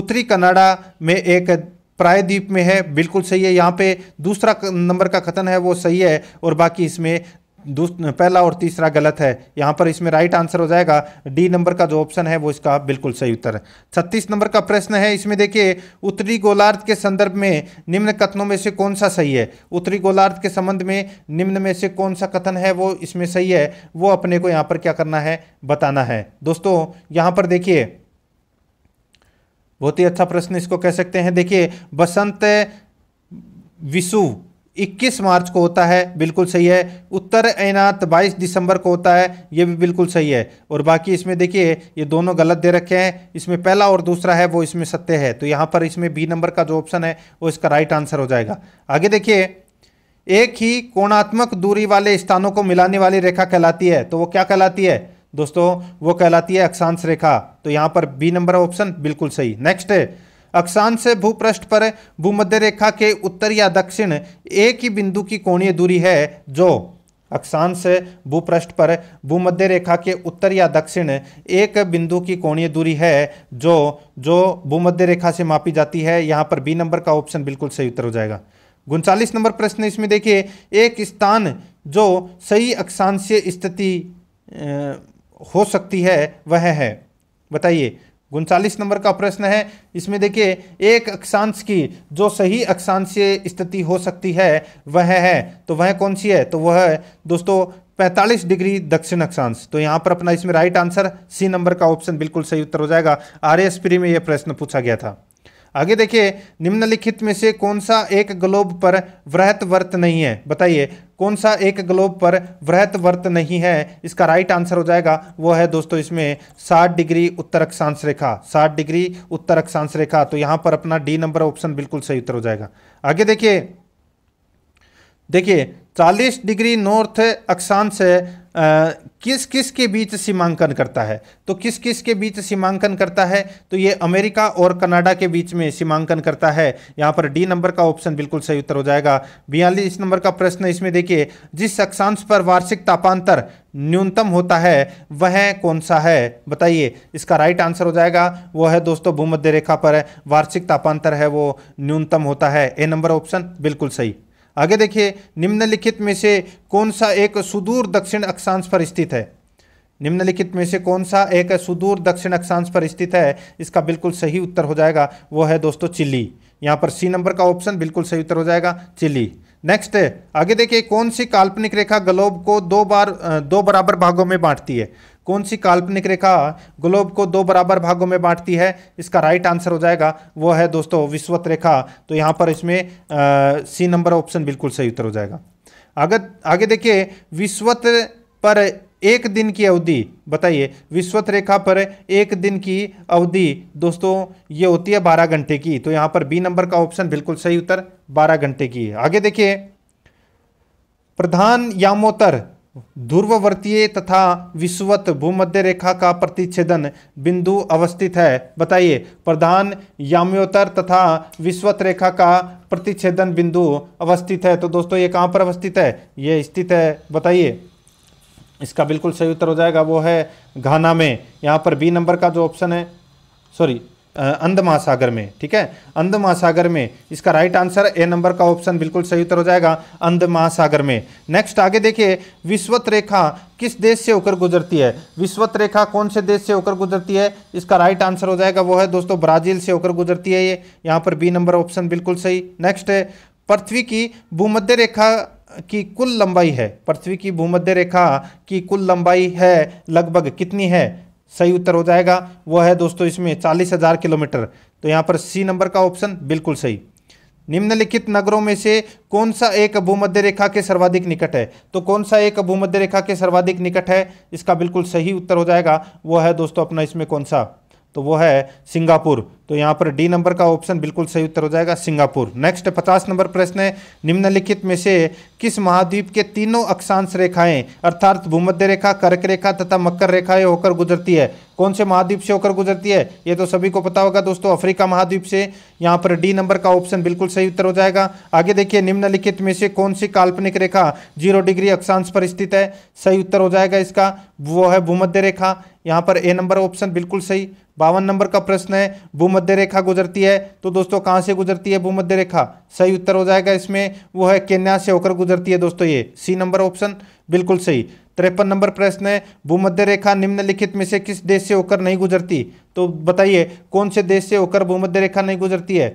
उत्तरी कनाडा में एक प्रायद्वीप में है बिल्कुल सही है यहाँ पे दूसरा नंबर का कथन है वो सही है और बाकी इसमें पहला और तीसरा गलत है यहाँ पर इसमें राइट आंसर हो जाएगा डी नंबर का जो ऑप्शन है वो इसका बिल्कुल सही उत्तर है छत्तीस नंबर का प्रश्न है इसमें देखिए उत्तरी गोलार्ध के संदर्भ में निम्न कथनों में से कौन सा सही है उत्तरी गोलार्ध के संबंध में निम्न में से कौन सा कथन है वो इसमें सही है वो अपने को यहाँ पर क्या करना है बताना है दोस्तों यहाँ पर देखिए बहुत ही अच्छा प्रश्न इसको कह सकते हैं देखिए बसंत विशु 21 मार्च को होता है बिल्कुल सही है उत्तर ऐनात 22 दिसंबर को होता है ये भी बिल्कुल सही है और बाकी इसमें देखिए ये दोनों गलत दे रखे हैं इसमें पहला और दूसरा है वो इसमें सत्य है तो यहाँ पर इसमें बी नंबर का जो ऑप्शन है वो इसका राइट आंसर हो जाएगा आगे देखिए एक ही कोणात्मक दूरी वाले स्थानों को मिलाने वाली रेखा कहलाती है तो वो क्या कहलाती है दोस्तों वो कहलाती है अक्षांश रेखा तो यहाँ पर बी नंबर ऑप्शन बिल्कुल सही नेक्स्ट अक्षांश से भूपृष्ठ पर भूमध्य रेखा के उत्तर या दक्षिण एक ही बिंदु की कोणीय दूरी है जो अक्षांश भूपृष्ठ पर भूमध्य रेखा के उत्तर या दक्षिण एक बिंदु की कोणीय दूरी है जो जो भूमध्य रेखा से मापी जाती है यहाँ पर बी नंबर का ऑप्शन बिल्कुल सही उत्तर हो जाएगा उनचालीस नंबर प्रश्न इसमें देखिए एक स्थान जो सही अक्षांशीय स्थिति हो सकती है वह है बताइए उनचालीस नंबर का प्रश्न है इसमें देखिए एक अक्षांश की जो सही अक्षांशीय स्थिति हो सकती है वह है तो वह कौन सी है तो वह है दोस्तों 45 डिग्री दक्षिण अक्षांश तो यहां पर अपना इसमें राइट आंसर सी नंबर का ऑप्शन बिल्कुल सही उत्तर हो जाएगा आर एस में यह प्रश्न पूछा गया था आगे देखिए निम्नलिखित में से कौन सा एक ग्लोब पर वृहत वर्त नहीं है बताइए कौन सा एक ग्लोब पर वृहत वर्त नहीं है इसका राइट आंसर हो जाएगा वो है दोस्तों इसमें 60 डिग्री उत्तर अक्षांश रेखा 60 डिग्री उत्तर अक्षांश रेखा तो यहां पर अपना डी नंबर ऑप्शन बिल्कुल सही उत्तर हो जाएगा आगे देखिए देखिए 40 डिग्री नॉर्थ अक्षांश किस किस के बीच सीमांकन करता है तो किस किस के बीच सीमांकन करता है तो ये अमेरिका और कनाडा के बीच में सीमांकन करता है यहाँ पर डी नंबर का ऑप्शन बिल्कुल सही उत्तर हो जाएगा बयालीस नंबर का प्रश्न इसमें देखिए जिस अक्षांश पर वार्षिक तापांतर न्यूनतम होता है वह कौन सा है बताइए इसका राइट आंसर हो जाएगा वो है दोस्तों भूमध्य रेखा पर वार्षिक तापांतर है वो न्यूनतम होता है ए नंबर ऑप्शन बिल्कुल सही आगे देखिए निम्नलिखित में से कौन सा एक सुदूर दक्षिण अक्षांश पर स्थित है निम्नलिखित में से कौन सा एक सुदूर दक्षिण अक्षांश पर स्थित है इसका बिल्कुल सही उत्तर हो जाएगा वो है दोस्तों चिली यहाँ पर सी नंबर का ऑप्शन बिल्कुल सही उत्तर हो जाएगा चिली नेक्स्ट आगे देखिए कौन सी काल्पनिक रेखा ग्लोब को दो बार दो बराबर भागों में बांटती है कौन सी काल्पनिक रेखा ग्लोब को दो बराबर भागों में बांटती है इसका राइट आंसर हो जाएगा वो है दोस्तों विश्वत रेखा तो यहाँ पर इसमें सी नंबर ऑप्शन बिल्कुल सही उत्तर हो जाएगा अगर आगे देखिए विश्वत पर एक दिन की अवधि बताइए विश्वत रेखा पर एक दिन की अवधि दोस्तों ये होती है बारह घंटे की तो यहाँ पर बी नंबर का ऑप्शन बिल्कुल सही उत्तर बारह घंटे की आगे देखिए प्रधान यामोतर ध्रुववर्तीय तथा विश्वत भूमध्य रेखा का प्रतिच्छेदन बिंदु अवस्थित है बताइए प्रधान याम्योतर तथा विश्वत रेखा का प्रतिच्छेदन बिंदु अवस्थित है तो दोस्तों ये कहाँ पर अवस्थित है ये स्थित है बताइए इसका बिल्कुल सही उत्तर हो जाएगा वो है घाना में यहाँ पर बी नंबर का जो ऑप्शन है सॉरी अंध महासागर में ठीक है अंध महासागर में इसका राइट आंसर ए नंबर का ऑप्शन बिल्कुल सही उत्तर हो जाएगा अंध महासागर में नेक्स्ट आगे देखिए विश्वत रेखा किस देश से होकर गुजरती है विश्वत रेखा कौन से देश से होकर गुजरती है इसका राइट आंसर हो जाएगा वो है दोस्तों ब्राजील से होकर गुजरती है ये यहाँ पर बी नंबर ऑप्शन बिल्कुल सही नेक्स्ट है पृथ्वी की भूमध्य रेखा की कुल लंबाई है पृथ्वी की भूमध्य रेखा की कुल लंबाई है लगभग कितनी है सही उत्तर हो जाएगा वह है दोस्तों इसमें चालीस हजार किलोमीटर तो यहाँ पर सी नंबर का ऑप्शन बिल्कुल सही निम्नलिखित नगरों में से कौन सा एक भूमध्य रेखा के सर्वाधिक निकट है तो कौन सा एक भूमध्य रेखा के सर्वाधिक निकट है इसका बिल्कुल सही उत्तर हो जाएगा वो है दोस्तों अपना इसमें कौन सा तो वो है सिंगापुर तो यहाँ पर डी नंबर का ऑप्शन बिल्कुल सही उत्तर हो जाएगा सिंगापुर नेक्स्ट पचास नंबर प्रश्न है निम्नलिखित में से किस महाद्वीप के तीनों अक्षांश रेखाएं अर्थात भूमध्य रेखा कर्क रेखा तथा मकर रेखाएं होकर गुजरती है कौन से महाद्वीप से होकर गुजरती है ये तो सभी को पता होगा दोस्तों अफ्रीका महाद्वीप से यहाँ पर डी नंबर का ऑप्शन बिल्कुल सही उत्तर हो जाएगा आगे देखिए निम्नलिखित में से कौन सी काल्पनिक रेखा जीरो डिग्री अक्षांश पर स्थित है सही उत्तर हो जाएगा इसका वो है भूमध्य रेखा यहाँ पर ए नंबर ऑप्शन बिल्कुल सही बावन नंबर का प्रश्न है भूमध्य भूमध्य रेखा गुजरती है तो दोस्तों कहाँ से गुजरती है भूमध्य रेखा सही उत्तर हो जाएगा इसमें वो है केन्या से होकर गुजरती है दोस्तों ये सी नंबर ऑप्शन बिल्कुल सही तिरपन नंबर प्रश्न है भूमध्य रेखा निम्नलिखित में से किस देश से होकर नहीं गुजरती तो बताइए कौन से देश से होकर भूमध्य रेखा नहीं गुजरती है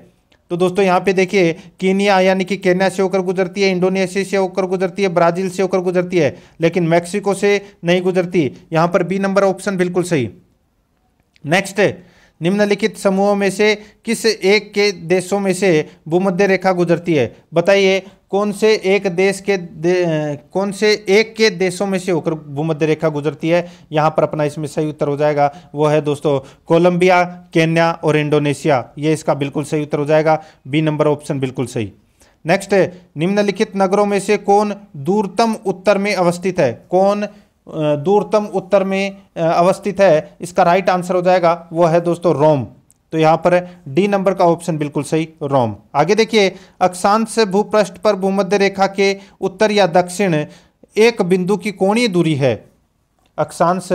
तो दोस्तों यहाँ पे देखिए कीनिया यानी कि केन्या से होकर गुजरती है इंडोनेशिया से होकर गुजरती है ब्राजील से होकर गुजरती है लेकिन मैक्सिको से नहीं गुजरती यहाँ पर बी नंबर ऑप्शन बिल्कुल सही नेक्स्ट है निम्नलिखित समूहों में से किस एक के देशों में से भूमध्य रेखा गुजरती है बताइए कौन से एक देश के दे, कौन से एक के देशों में से होकर भूमध्य रेखा गुजरती है यहाँ पर अपना इसमें सही उत्तर हो जाएगा वो है दोस्तों कोलंबिया केन्या और इंडोनेशिया ये इसका बिल्कुल सही उत्तर हो जाएगा बी नंबर ऑप्शन बिल्कुल सही नेक्स्ट निम्नलिखित नगरों में से कौन दूरतम उत्तर में अवस्थित है कौन दूरतम उत्तर में अवस्थित है इसका राइट आंसर हो जाएगा वो है दोस्तों रोम तो यहाँ पर डी नंबर का ऑप्शन बिल्कुल सही रोम आगे देखिए अक्षांश भूपृष्ठ पर भूमध्य रेखा के उत्तर या दक्षिण एक बिंदु की कोणीय दूरी है अक्षांश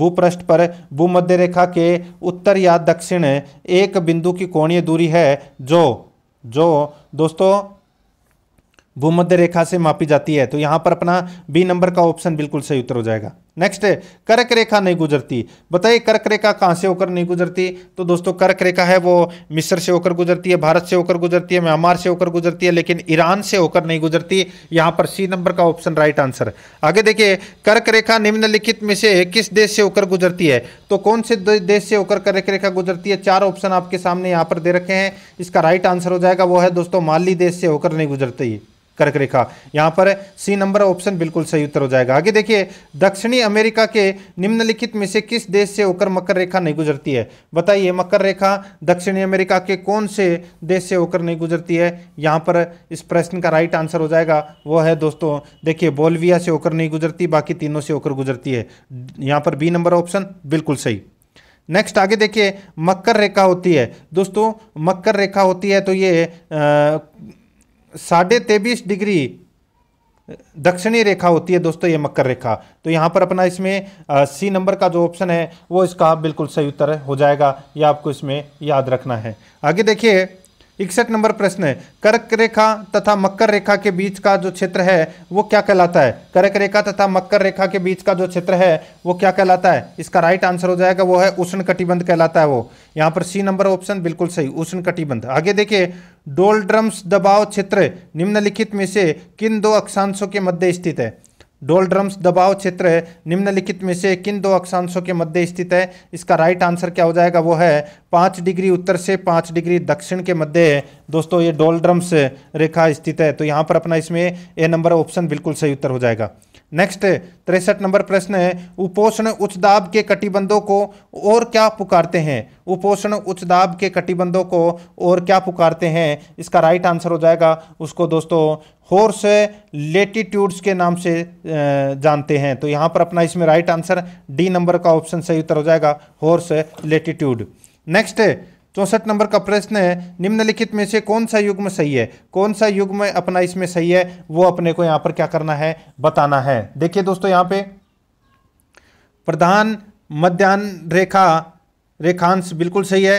भूपृष्ठ पर भूमध्य रेखा के उत्तर या दक्षिण एक बिंदु की कोणीय दूरी है जो जो दोस्तों भूमध्य रेखा से मापी जाती है तो यहाँ पर अपना बी नंबर का ऑप्शन बिल्कुल सही उत्तर हो जाएगा नेक्स्ट है कर्क रेखा नहीं गुजरती बताइए कर्क रेखा कहाँ से होकर नहीं गुजरती तो दोस्तों कर्क रेखा है वो मिस्र से होकर गुजरती है भारत से होकर गुजरती है म्यांमार से होकर गुजरती है लेकिन ईरान से होकर नहीं गुजरती यहाँ पर सी नंबर का ऑप्शन राइट आंसर आगे देखिए कर्क रेखा निम्नलिखित में से किस देश से होकर गुजरती है तो कौन से देश से होकर कर्क रेखा गुजरती है चार ऑप्शन आपके सामने यहाँ पर दे रखे हैं इसका राइट आंसर हो जाएगा वो है दोस्तों माली देश से होकर नहीं गुजरती कर्क रेखा यहाँ पर सी नंबर ऑप्शन बिल्कुल सही उत्तर हो जाएगा आगे देखिए दक्षिणी अमेरिका के निम्नलिखित में से किस देश से होकर मकर रेखा नहीं गुजरती है बताइए मकर रेखा दक्षिणी अमेरिका के कौन से देश से होकर नहीं गुजरती है यहाँ पर इस प्रश्न का राइट आंसर हो जाएगा वो है दोस्तों देखिए बोलविया से होकर नहीं गुजरती बाकी तीनों से होकर गुजरती है यहाँ पर बी नंबर ऑप्शन बिल्कुल सही नेक्स्ट आगे देखिए मकर रेखा होती है दोस्तों मकर रेखा होती है तो ये आ, साढ़े तेईस डिग्री दक्षिणी रेखा होती है दोस्तों ये मकर रेखा तो यहाँ पर अपना इसमें सी नंबर का जो ऑप्शन है वो इसका बिल्कुल सही उत्तर हो जाएगा ये आपको इसमें याद रखना है आगे देखिए इकसठ नंबर प्रश्न है कर्क रेखा तथा मकर रेखा के बीच का जो क्षेत्र है वो क्या कहलाता है कर्क रेखा तथा मकर रेखा के बीच का जो क्षेत्र है वो क्या कहलाता है इसका राइट आंसर हो जाएगा वो है उष्ण कटिबंध कहलाता है वो यहाँ पर सी नंबर ऑप्शन बिल्कुल सही उष्ण कटिबंध आगे देखिए डोलड्रम्स दबाव क्षेत्र निम्नलिखित में से किन दो अक्षांशों के मध्य स्थित है डोलड्रम्स दबाव क्षेत्र निम्नलिखित में से किन दो अक्षांशों के मध्य स्थित है इसका राइट आंसर क्या हो जाएगा वो है पाँच डिग्री उत्तर से पाँच डिग्री दक्षिण के मध्य दोस्तों ये डोलड्रम्स रेखा स्थित है तो यहाँ पर अपना इसमें ए नंबर ऑप्शन बिल्कुल सही उत्तर हो जाएगा नेक्स्ट तिरसठ नंबर प्रश्न है उपोषण उच्च दाब के कटिबंधों को और क्या पुकारते हैं उपोषण उच्च दाब के कटिबंधों को और क्या पुकारते हैं इसका राइट आंसर हो जाएगा उसको दोस्तों होर्स लेटीट्यूड्स के नाम से जानते हैं तो यहाँ पर अपना इसमें राइट आंसर डी नंबर का ऑप्शन सही उत्तर हो जाएगा होर्स लेटीट्यूड नेक्स्ट चौंसठ नंबर का प्रश्न है निम्नलिखित में से कौन सा युग्म सही है कौन सा युग्म अपना इसमें सही है वो अपने को यहां पर क्या करना है बताना है देखिए दोस्तों यहां पे प्रधान मध्यान्ह रेखा रेखांश बिल्कुल सही है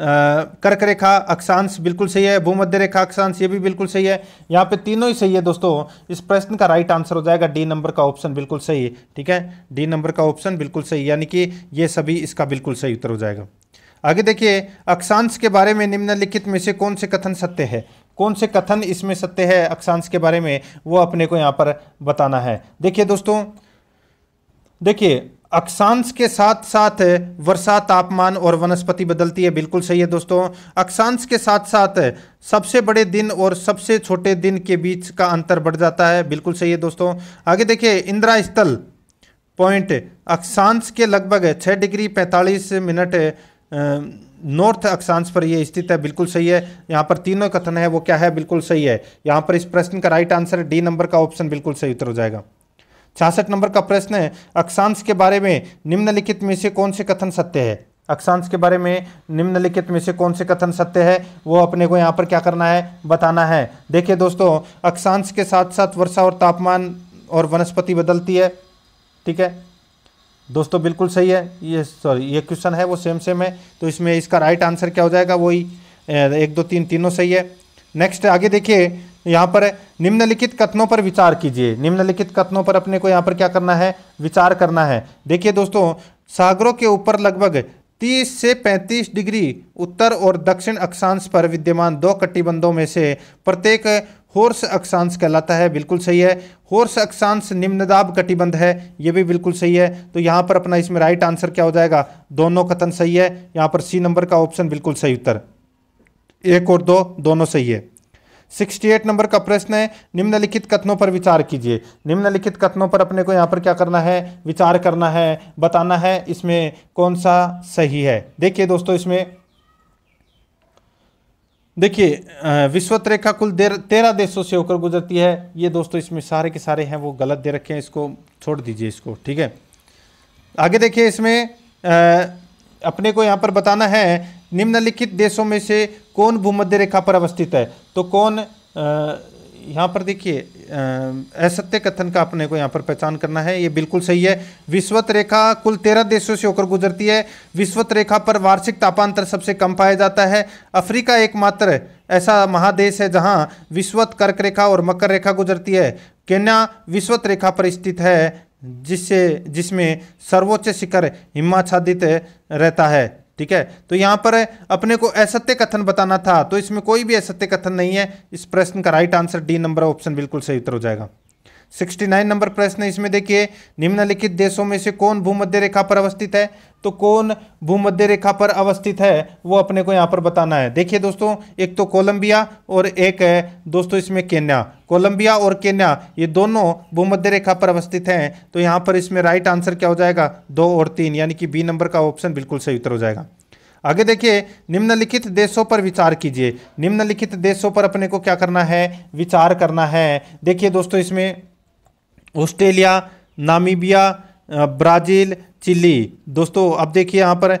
कर्क रेखा अक्षांश बिल्कुल सही है भूमध्य रेखा अक्षांश ये भी बिल्कुल सही है यहाँ पे तीनों ही सही है दोस्तों इस प्रश्न का राइट आंसर हो जाएगा डी नंबर का ऑप्शन बिल्कुल सही ठीक है डी नंबर का ऑप्शन बिल्कुल सही यानी कि ये सभी इसका बिल्कुल सही उत्तर हो जाएगा आगे देखिए अक्षांश के बारे में निम्नलिखित में से कौन से कथन सत्य है कौन से कथन इसमें सत्य है अक्षांश के बारे में वो अपने को यहाँ पर बताना है देखिए दोस्तों देखिए अक्षांश के साथ साथ वर्षा तापमान और वनस्पति बदलती है बिल्कुल सही है दोस्तों अक्षांश के साथ साथ सबसे बड़े दिन और सबसे छोटे दिन के बीच का अंतर बढ़ जाता है बिल्कुल सही है दोस्तों आगे देखिए इंदिरा स्थल पॉइंट अक्षांश के लगभग छः डिग्री पैंतालीस मिनट नॉर्थ अक्षांश पर यह स्थित है बिल्कुल सही है यहाँ पर तीनों कथन है वो क्या है बिल्कुल सही है यहाँ पर इस प्रश्न का राइट आंसर डी नंबर का ऑप्शन बिल्कुल सही उत्तर हो जाएगा छियासठ नंबर का प्रश्न है अक्षांश के बारे में निम्नलिखित में से कौन से कथन सत्य है अक्षांश के बारे में निम्नलिखित में से कौन से कथन सत्य है वो अपने को यहाँ पर क्या करना है बताना है देखिए दोस्तों अक्षांश के साथ साथ वर्षा और तापमान और वनस्पति बदलती है ठीक है दोस्तों बिल्कुल सही है ये सॉरी ये क्वेश्चन है वो सेम सेम है तो इसमें इसका राइट आंसर क्या हो जाएगा वही एक दो तीन तीनों सही है नेक्स्ट आगे देखिए यहाँ पर निम्नलिखित कथनों पर विचार कीजिए निम्नलिखित कथनों पर अपने को यहाँ पर क्या करना है विचार करना है देखिए दोस्तों सागरों के ऊपर लगभग 30 से 35 डिग्री उत्तर और दक्षिण अक्षांश पर विद्यमान दो कटिबंधों में से प्रत्येक हॉर्स अक्सांस कहलाता है बिल्कुल सही है होर्स अक्सांस निम्नदाब कटिबंध है ये भी बिल्कुल सही है तो यहाँ पर अपना इसमें राइट आंसर क्या हो जाएगा दोनों कथन सही है यहाँ पर सी नंबर का ऑप्शन बिल्कुल सही उत्तर एक और दो दोनों सही है सिक्सटी एट नंबर का प्रश्न है निम्नलिखित कथनों पर विचार कीजिए निम्नलिखित कथनों पर अपने को यहाँ पर क्या करना है विचार करना है बताना है इसमें कौन सा सही है देखिए दोस्तों इसमें देखिए विश्वत रेखा कुल देर तेरह देशों से होकर गुजरती है ये दोस्तों इसमें सारे के सारे हैं वो गलत दे रखे हैं इसको छोड़ दीजिए इसको ठीक है आगे देखिए इसमें आ, अपने को यहाँ पर बताना है निम्नलिखित देशों में से कौन भूमध्य रेखा पर अवस्थित है तो कौन आ, यहाँ पर देखिए असत्य कथन का अपने को यहाँ पर पहचान करना है ये बिल्कुल सही है विश्वत रेखा कुल तेरह देशों से होकर गुजरती है विश्वत रेखा पर वार्षिक तापांतर सबसे कम पाया जाता है अफ्रीका एकमात्र ऐसा महादेश है जहाँ विश्वत कर्क रेखा और मकर रेखा गुजरती है केन्या विश्वत रेखा पर स्थित है जिससे जिसमें सर्वोच्च शिखर हिमाच्छादित रहता है ठीक है तो यहां पर अपने को असत्य कथन बताना था तो इसमें कोई भी असत्य कथन नहीं है इस प्रश्न का right answer D number option बिल्कुल सही उत्तर हो जाएगा 69 नंबर प्रश्न इसमें देखिए निम्नलिखित देशों में से कौन भूमध्य रेखा पर अवस्थित है तो कौन भूमध्य रेखा पर अवस्थित है वो अपने को यहाँ पर बताना है देखिए दोस्तों एक तो कोलंबिया और एक है दोस्तों इसमें केन्या कोलंबिया और केन्या ये दोनों भूमध्य रेखा पर अवस्थित हैं तो यहाँ पर इसमें राइट आंसर क्या हो जाएगा दो और तीन यानी कि बी नंबर का ऑप्शन बिल्कुल सही उत्तर हो जाएगा आगे देखिए निम्नलिखित देशों पर विचार कीजिए निम्नलिखित देशों पर अपने को क्या करना है विचार करना है देखिए दोस्तों इसमें ऑस्ट्रेलिया नामीबिया ब्राज़ील चिली दोस्तों अब देखिए यहाँ पर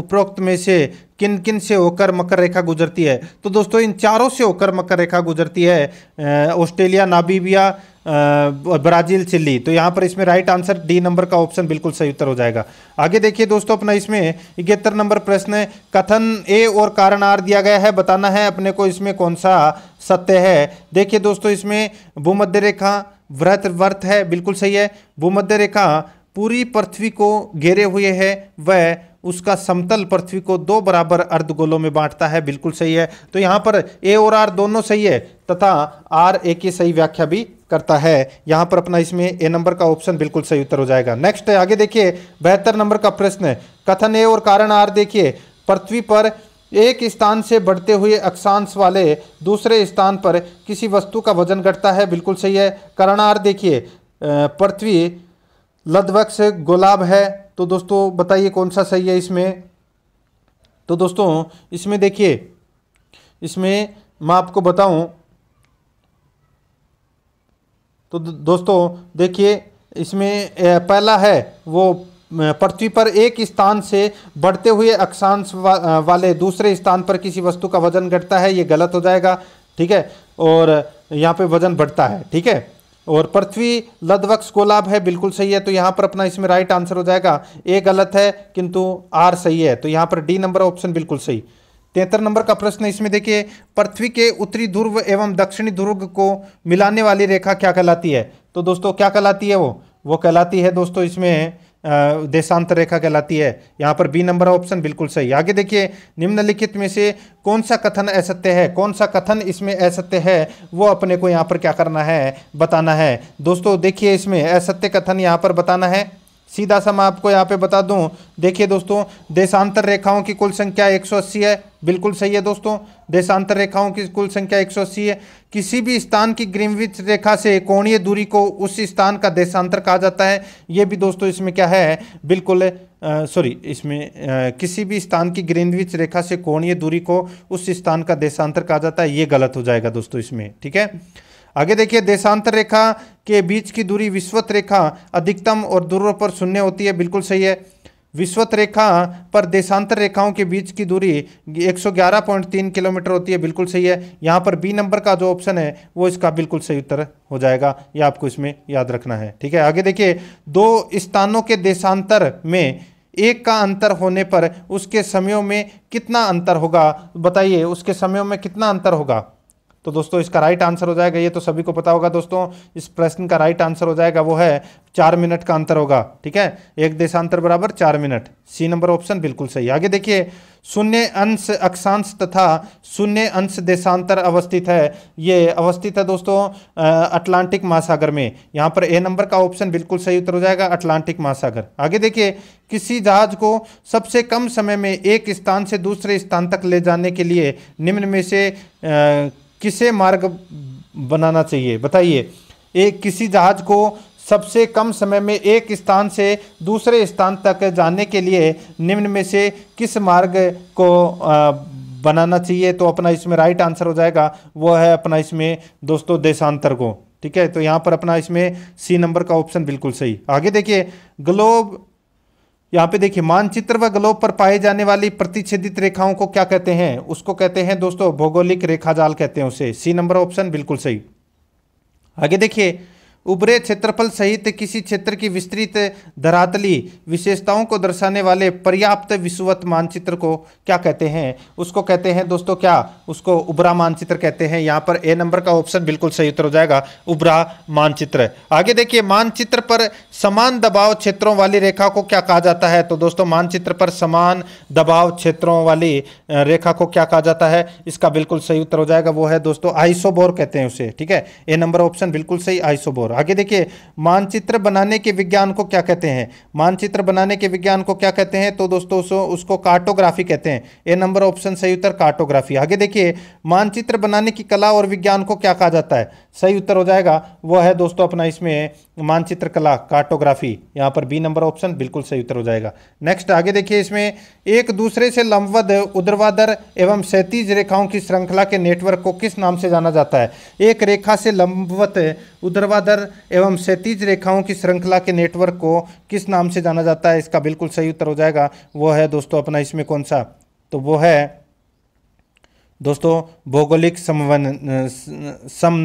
उपरोक्त में से किन किन से होकर मकर रेखा गुजरती है तो दोस्तों इन चारों से होकर मकर रेखा गुजरती है ऑस्ट्रेलिया नाबीबिया ब्राज़ील चिली तो यहाँ पर इसमें राइट आंसर डी नंबर का ऑप्शन बिल्कुल सही उत्तर हो जाएगा आगे देखिए दोस्तों अपना इसमें इकहत्तर नंबर प्रश्न कथन ए और कारण आर दिया गया है बताना है अपने को इसमें कौन सा सत्य है देखिए दोस्तों इसमें भूमध्य रेखा व्रत व्रत है बिल्कुल सही है भूमध्य रेखा पूरी पृथ्वी को घेरे हुए है वह उसका समतल पृथ्वी को दो बराबर अर्धगोलों में बांटता है बिल्कुल सही है तो यहाँ पर ए और आर दोनों सही है तथा आर ए की सही व्याख्या भी करता है यहाँ पर अपना इसमें ए नंबर का ऑप्शन बिल्कुल सही उत्तर हो जाएगा नेक्स्ट आगे देखिए बेहतर नंबर का प्रश्न कथन ए और कारण आर देखिए पृथ्वी पर एक स्थान से बढ़ते हुए अक्षांश वाले दूसरे स्थान पर किसी वस्तु का वजन घटता है बिल्कुल सही है करणार देखिए पृथ्वी लद्वक गुलाब है तो दोस्तों बताइए कौन सा सही है इसमें तो दोस्तों इसमें देखिए इसमें मैं आपको बताऊं तो दोस्तों देखिए इसमें पहला है वो पृथ्वी पर एक स्थान से बढ़ते हुए अक्षांश वा, वाले दूसरे स्थान पर किसी वस्तु का वजन घटता है ये गलत हो जाएगा ठीक है और यहाँ पे वजन बढ़ता है ठीक है और पृथ्वी लदवक्स गोलाब है बिल्कुल सही है तो यहाँ पर अपना इसमें राइट आंसर हो जाएगा ए गलत है किंतु आर सही है तो यहाँ पर डी नंबर ऑप्शन बिल्कुल सही तेहत्तर नंबर का प्रश्न इसमें देखिए पृथ्वी के उत्तरी ध्रुव एवं दक्षिणी ध्रुव को मिलाने वाली रेखा क्या कहलाती है तो दोस्तों क्या कहलाती है वो वो कहलाती है दोस्तों इसमें देशांतर रेखा कहलाती है यहाँ पर बी नंबर ऑप्शन बिल्कुल सही आगे देखिए निम्नलिखित में से कौन सा कथन असत्य है कौन सा कथन इसमें असत्य है वो अपने को यहाँ पर क्या करना है बताना है दोस्तों देखिए इसमें असत्य कथन यहाँ पर बताना है सीधा सा मैं आपको यहाँ पे बता दूँ देखिए दोस्तों देशांतर रेखाओं की कुल संख्या 180 है बिल्कुल सही है दोस्तों देशांतर रेखाओं की कुल संख्या 180 है किसी भी स्थान की ग्रीनविच रेखा से कोणीय दूरी को उस स्थान का देशांतर कहा जाता है ये भी दोस्तों इसमें क्या है बिल्कुल सॉरी इसमें आ, किसी भी स्थान की ग्रीनविच रेखा से कोणीय दूरी को उस स्थान का देशांतर कहा जाता है ये गलत हो जाएगा दोस्तों इसमें ठीक है आगे देखिए देशांतर रेखा के बीच की दूरी विश्वत रेखा अधिकतम और दूरों पर शून्य होती है बिल्कुल सही है विश्वत रेखा पर देशांतर रेखाओं के बीच की दूरी 111.3 किलोमीटर होती है बिल्कुल सही है यहाँ पर बी नंबर का जो ऑप्शन है वो इसका बिल्कुल सही उत्तर हो जाएगा ये आपको इसमें याद रखना है ठीक है आगे देखिए दो स्थानों के देशांतर में एक का अंतर होने पर उसके समयों में कितना अंतर होगा बताइए उसके समयों में कितना अंतर होगा तो दोस्तों इसका राइट आंसर हो जाएगा ये तो सभी को पता होगा दोस्तों इस प्रश्न का राइट आंसर हो जाएगा वो है चार मिनट का अंतर होगा ठीक है एक देशांतर बराबर चार मिनट सी नंबर ऑप्शन बिल्कुल सही आगे देखिए शून्य अंश अक्षांश तथा शून्य अंश देशांतर अवस्थित है ये अवस्थित है दोस्तों अटलांटिक महासागर में यहाँ पर ए नंबर का ऑप्शन बिल्कुल सही उत्तर हो जाएगा अटलांटिक महासागर आगे देखिए किसी जहाज को सबसे कम समय में एक स्थान से दूसरे स्थान तक ले जाने के लिए निम्न में से आ, किसे मार्ग बनाना चाहिए बताइए एक किसी जहाज को सबसे कम समय में एक स्थान से दूसरे स्थान तक जाने के लिए निम्न में से किस मार्ग को बनाना चाहिए तो अपना इसमें राइट आंसर हो जाएगा वो है अपना इसमें दोस्तों देशांतर को ठीक है तो यहाँ पर अपना इसमें सी नंबर का ऑप्शन बिल्कुल सही आगे देखिए ग्लोब यहाँ पे देखिए मानचित्र व ग्लोब पर पाए जाने वाली प्रतिच्छेदित रेखाओं को क्या कहते हैं उसको कहते हैं दोस्तों भौगोलिक रेखा जाल कहते हैं उसे सी नंबर ऑप्शन बिल्कुल सही आगे देखिए उभरे क्षेत्रफल सहित किसी क्षेत्र की विस्तृत धरातली विशेषताओं को दर्शाने वाले पर्याप्त विश्ववत मानचित्र को क्या कहते हैं उसको कहते हैं दोस्तों क्या उसको उभरा मानचित्र कहते हैं यहाँ पर ए नंबर का ऑप्शन बिल्कुल सही उत्तर हो जाएगा उभरा मानचित्र आगे देखिए मानचित्र पर समान दबाव क्षेत्रों वाली रेखा को क्या कहा जाता है तो दोस्तों मानचित्र पर समान दबाव क्षेत्रों वाली रेखा को क्या कहा जाता है इसका बिल्कुल सही उत्तर हो जाएगा वो है दोस्तों आइसोबोर कहते हैं उसे ठीक है ए नंबर ऑप्शन बिल्कुल सही आइसोबोर और आगे देखिए मानचित्र बनाने के विज्ञान को क्या कहते हैं मानचित्र बनाने के विज्ञान को क्या कहते हैं तो दोस्तों उसको कार्टोग्राफी कहते हैं ए नंबर ऑप्शन सही उत्तर कार्टोग्राफी आगे देखिए मानचित्र बनाने की कला और विज्ञान को क्या कहा जाता है सही उत्तर हो जाएगा वह है दोस्तों अपना इसमें मानचित्र कला कार्टोग्राफी यहाँ पर बी नंबर ऑप्शन बिल्कुल सही उत्तर हो जाएगा नेक्स्ट आगे देखिए इसमें एक दूसरे से लंबवद उद्रवादर एवं सैतीज रेखाओं की श्रृंखला के नेटवर्क को किस नाम से जाना जाता है एक रेखा से लंबवत उधरवादर एवं सैतीज रेखाओं की श्रृंखला के नेटवर्क को किस नाम से जाना जाता है इसका बिल्कुल सही उत्तर हो जाएगा वो है दोस्तों अपना इसमें कौन सा तो वो है दोस्तों भौगोलिक समवन सम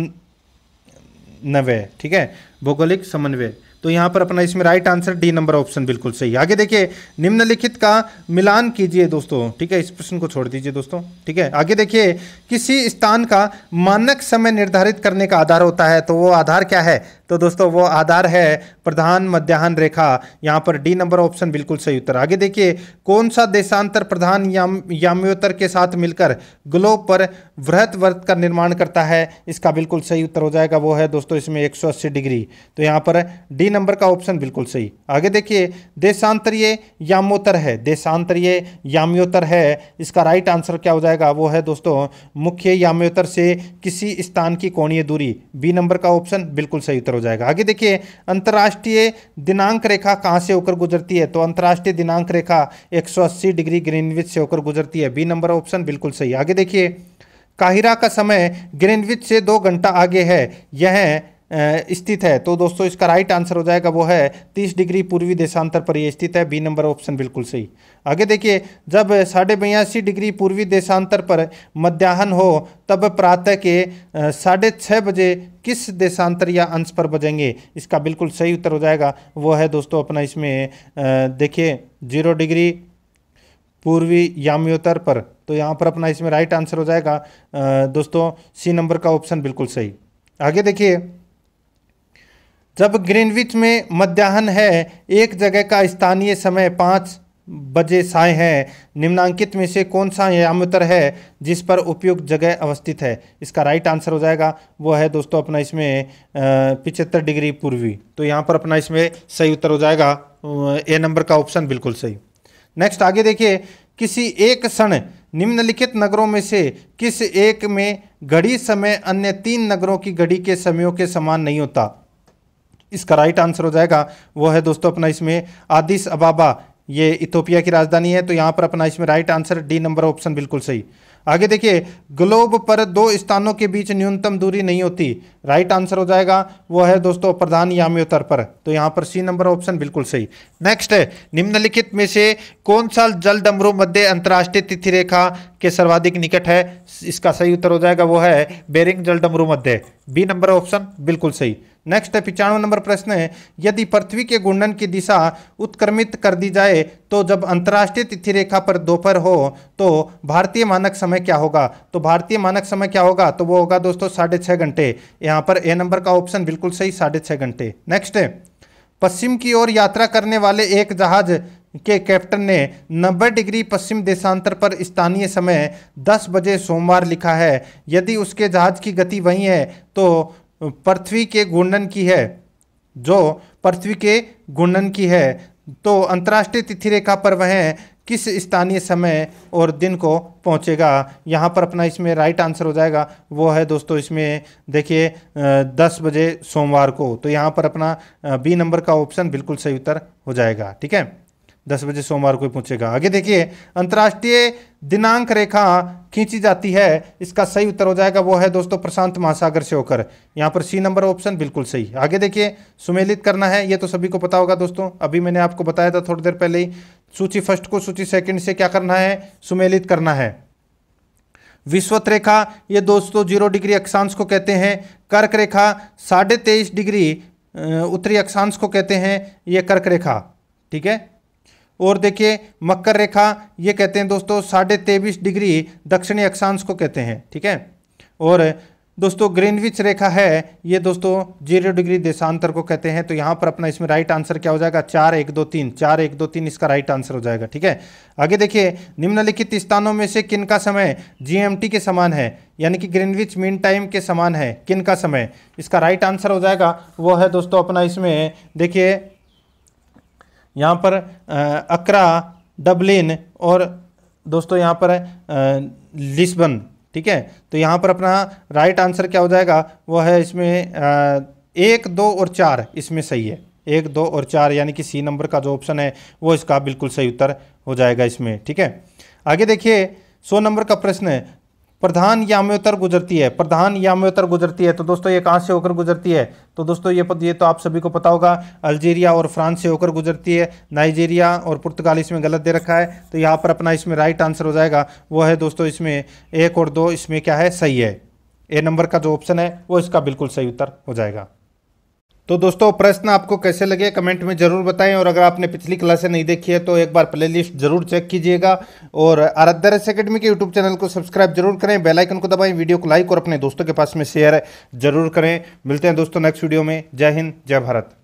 नवे ठीक है भौगोलिक समन्वय तो यहाँ पर अपना इसमें right answer D number option बिल्कुल सही आगे देखिए निम्नलिखित का मिलान कीजिए दोस्तों ठीक है इस प्रश्न को छोड़ दीजिए दोस्तों ठीक है आगे देखिए किसी स्थान का मानक समय निर्धारित करने का आधार होता है तो वो आधार क्या है तो दोस्तों वो आधार है प्रधान मध्याहन रेखा यहाँ पर डी नंबर ऑप्शन बिल्कुल सही उत्तर आगे देखिए कौन सा देशांतर प्रधान याम याम्योत्तर के साथ मिलकर ग्लोब पर वृहत वर्त का निर्माण करता है इसका बिल्कुल सही उत्तर हो जाएगा वो है दोस्तों इसमें एक डिग्री तो यहाँ पर डी नंबर का ऑप्शन बिल्कुल सही आगे देखिए देशांतरीय याम्योत्तर है देशांतरीय याम्योत्तर है इसका राइट आंसर क्या हो जाएगा वो है दोस्तों मुख्य याम्योत्तर से किसी स्थान की कोणीय दूरी बी नंबर का ऑप्शन बिल्कुल सही उत्तर हो जाएगा आगे देखिए अंतर्राष्ट्रीय दिनांक रेखा कहाँ से होकर गुजरती है तो अंतर्राष्ट्रीय दिनांक रेखा 180 डिग्री ग्रीनविच से होकर गुजरती है बी नंबर ऑप्शन बिल्कुल सही आगे देखिए काहिरा का समय ग्रीनविच से दो घंटा आगे है यह स्थित है तो दोस्तों इसका राइट आंसर हो जाएगा वो है तीस डिग्री पूर्वी देशांतर पर यह स्थित है बी नंबर ऑप्शन बिल्कुल सही आगे देखिए जब साढ़े बयासी डिग्री पूर्वी देशांतर पर मध्याह्न हो तब प्रातः के साढ़े छः बजे किस देशांतर या अंश पर बजेंगे इसका बिल्कुल सही उत्तर हो जाएगा वो है दोस्तों अपना इसमें देखिए जीरो डिग्री पूर्वी याम्योत्तर पर तो यहाँ पर अपना इसमें राइट आंसर हो जाएगा दोस्तों सी नंबर का ऑप्शन बिल्कुल सही आगे देखिए जब ग्रीनविच में मध्याह्न है एक जगह का स्थानीय समय पाँच बजे साय है निम्नांकित में से कौन सा यामतर है जिस पर उपयुक्त जगह अवस्थित है इसका राइट आंसर हो जाएगा वो है दोस्तों अपना इसमें पिचहत्तर डिग्री पूर्वी तो यहाँ पर अपना इसमें सही उत्तर हो जाएगा ए नंबर का ऑप्शन बिल्कुल सही नेक्स्ट आगे देखिए किसी एक क्षण निम्नलिखित नगरों में से किस एक में घड़ी समय अन्य तीन नगरों की घड़ी के समयों के समान नहीं होता इसका राइट आंसर हो जाएगा वो है दोस्तों अपना इसमें आदिस अबाबा ये इथोपिया की राजधानी है तो यहाँ पर अपना इसमें right answer D number option बिल्कुल सही आगे देखिए ग्लोब पर दो स्थानों के बीच न्यूनतम दूरी नहीं होती राइट आंसर हो जाएगा वो है दोस्तों प्रधान याम्योतर पर तो यहाँ पर सी नंबर ऑप्शन बिल्कुल सही नेक्स्ट है निम्नलिखित में से कौन सा जल डमरू मध्य अंतर्राष्ट्रीय तिथि रेखा के सर्वाधिक निकट है इसका सही उत्तर हो जाएगा वो है बेरिंग जल डमरू मध्य बी नंबर ऑप्शन बिल्कुल सही नेक्स्ट है पिचानवे नंबर प्रश्न है यदि पृथ्वी के गुंडन की दिशा उत्क्रमित कर दी जाए तो जब अंतर्राष्ट्रीय तिथि रेखा पर दोपहर हो तो भारतीय मानक समय क्या होगा तो भारतीय मानक समय क्या होगा तो वो होगा दोस्तों साढ़े छः घंटे यहाँ पर ए नंबर का ऑप्शन बिल्कुल सही साढ़े छः घंटे नेक्स्ट है पश्चिम की ओर यात्रा करने वाले एक जहाज के कैप्टन ने 90 डिग्री पश्चिम देशांतर पर स्थानीय समय 10 बजे सोमवार लिखा है यदि उसके जहाज की गति वही है तो पृथ्वी के घूर्णन की है जो पृथ्वी के घूर्णन की है तो अंतर्राष्ट्रीय तिथि रेखा पर वह किस स्थानीय समय और दिन को पहुंचेगा यहाँ पर अपना इसमें राइट आंसर हो जाएगा वो है दोस्तों इसमें देखिए दस बजे सोमवार को तो यहाँ पर अपना बी नंबर का ऑप्शन बिल्कुल सही उत्तर हो जाएगा ठीक है दस बजे सोमवार को पूछेगा आगे देखिए अंतर्राष्ट्रीय दिनांक रेखा खींची जाती है इसका सही उत्तर हो जाएगा वो है दोस्तों प्रशांत महासागर से होकर यहाँ पर सी नंबर ऑप्शन बिल्कुल सही आगे देखिए सुमेलित करना है ये तो सभी को पता होगा दोस्तों अभी मैंने आपको बताया था थोड़ी देर पहले ही सूची फर्स्ट को सूची सेकंड से क्या करना है सुमेलित करना है विश्वत रेखा ये दोस्तों जीरो डिग्री अक्षांश को कहते हैं कर्क रेखा साढ़े तेईस डिग्री उत्तरी अक्षांश को कहते हैं ये कर्क रेखा ठीक है और देखिए मकर रेखा ये कहते हैं दोस्तों साढ़े तेईस डिग्री दक्षिणी अक्षांश को कहते हैं ठीक है और दोस्तों ग्रीनविच रेखा है ये दोस्तों जीरो डिग्री देशांतर को कहते हैं तो यहाँ पर अपना इसमें राइट आंसर क्या हो जाएगा चार एक दो तीन चार एक दो तीन इसका राइट आंसर हो जाएगा ठीक है आगे देखिए निम्नलिखित स्थानों में से किन का समय जीएमटी के समान है यानी कि ग्रीनविच मीन टाइम के समान है किन का समय इसका राइट आंसर हो जाएगा वो है दोस्तों अपना इसमें देखिए यहाँ पर अकरा डबलिन और दोस्तों यहाँ पर लिस्बन ठीक है तो यहाँ पर अपना राइट आंसर क्या हो जाएगा वो है इसमें एक दो और चार इसमें सही है एक दो और चार यानी कि सी नंबर का जो ऑप्शन है वो इसका बिल्कुल सही उत्तर हो जाएगा इसमें ठीक है आगे देखिए सौ नंबर का प्रश्न है प्रधान याम्योतर गुजरती है प्रधान याम्योतर गुजरती है तो दोस्तों ये कहाँ से होकर गुजरती है तो दोस्तों ये ये तो आप सभी को पता होगा अल्जीरिया और फ्रांस से होकर गुजरती है नाइजीरिया और पुर्तगाल इसमें गलत दे रखा है तो यहाँ पर अपना इसमें राइट आंसर हो जाएगा वो है दोस्तों इसमें एक और दो इसमें क्या है सही है ए नंबर का जो ऑप्शन है वो इसका बिल्कुल सही उत्तर हो जाएगा तो दोस्तों प्रश्न आपको कैसे लगे कमेंट में ज़रूर बताएं और अगर आपने पिछली क्लासें नहीं देखी है तो एक बार प्लेलिस्ट जरूर चेक कीजिएगा और आराध्य रस अकेडमी के यूट्यूब चैनल को सब्सक्राइब जरूर करें बेल आइकन को दबाएं वीडियो को लाइक और अपने दोस्तों के पास में शेयर जरूर करें मिलते हैं दोस्तों नेक्स्ट वीडियो में जय हिंद जय भारत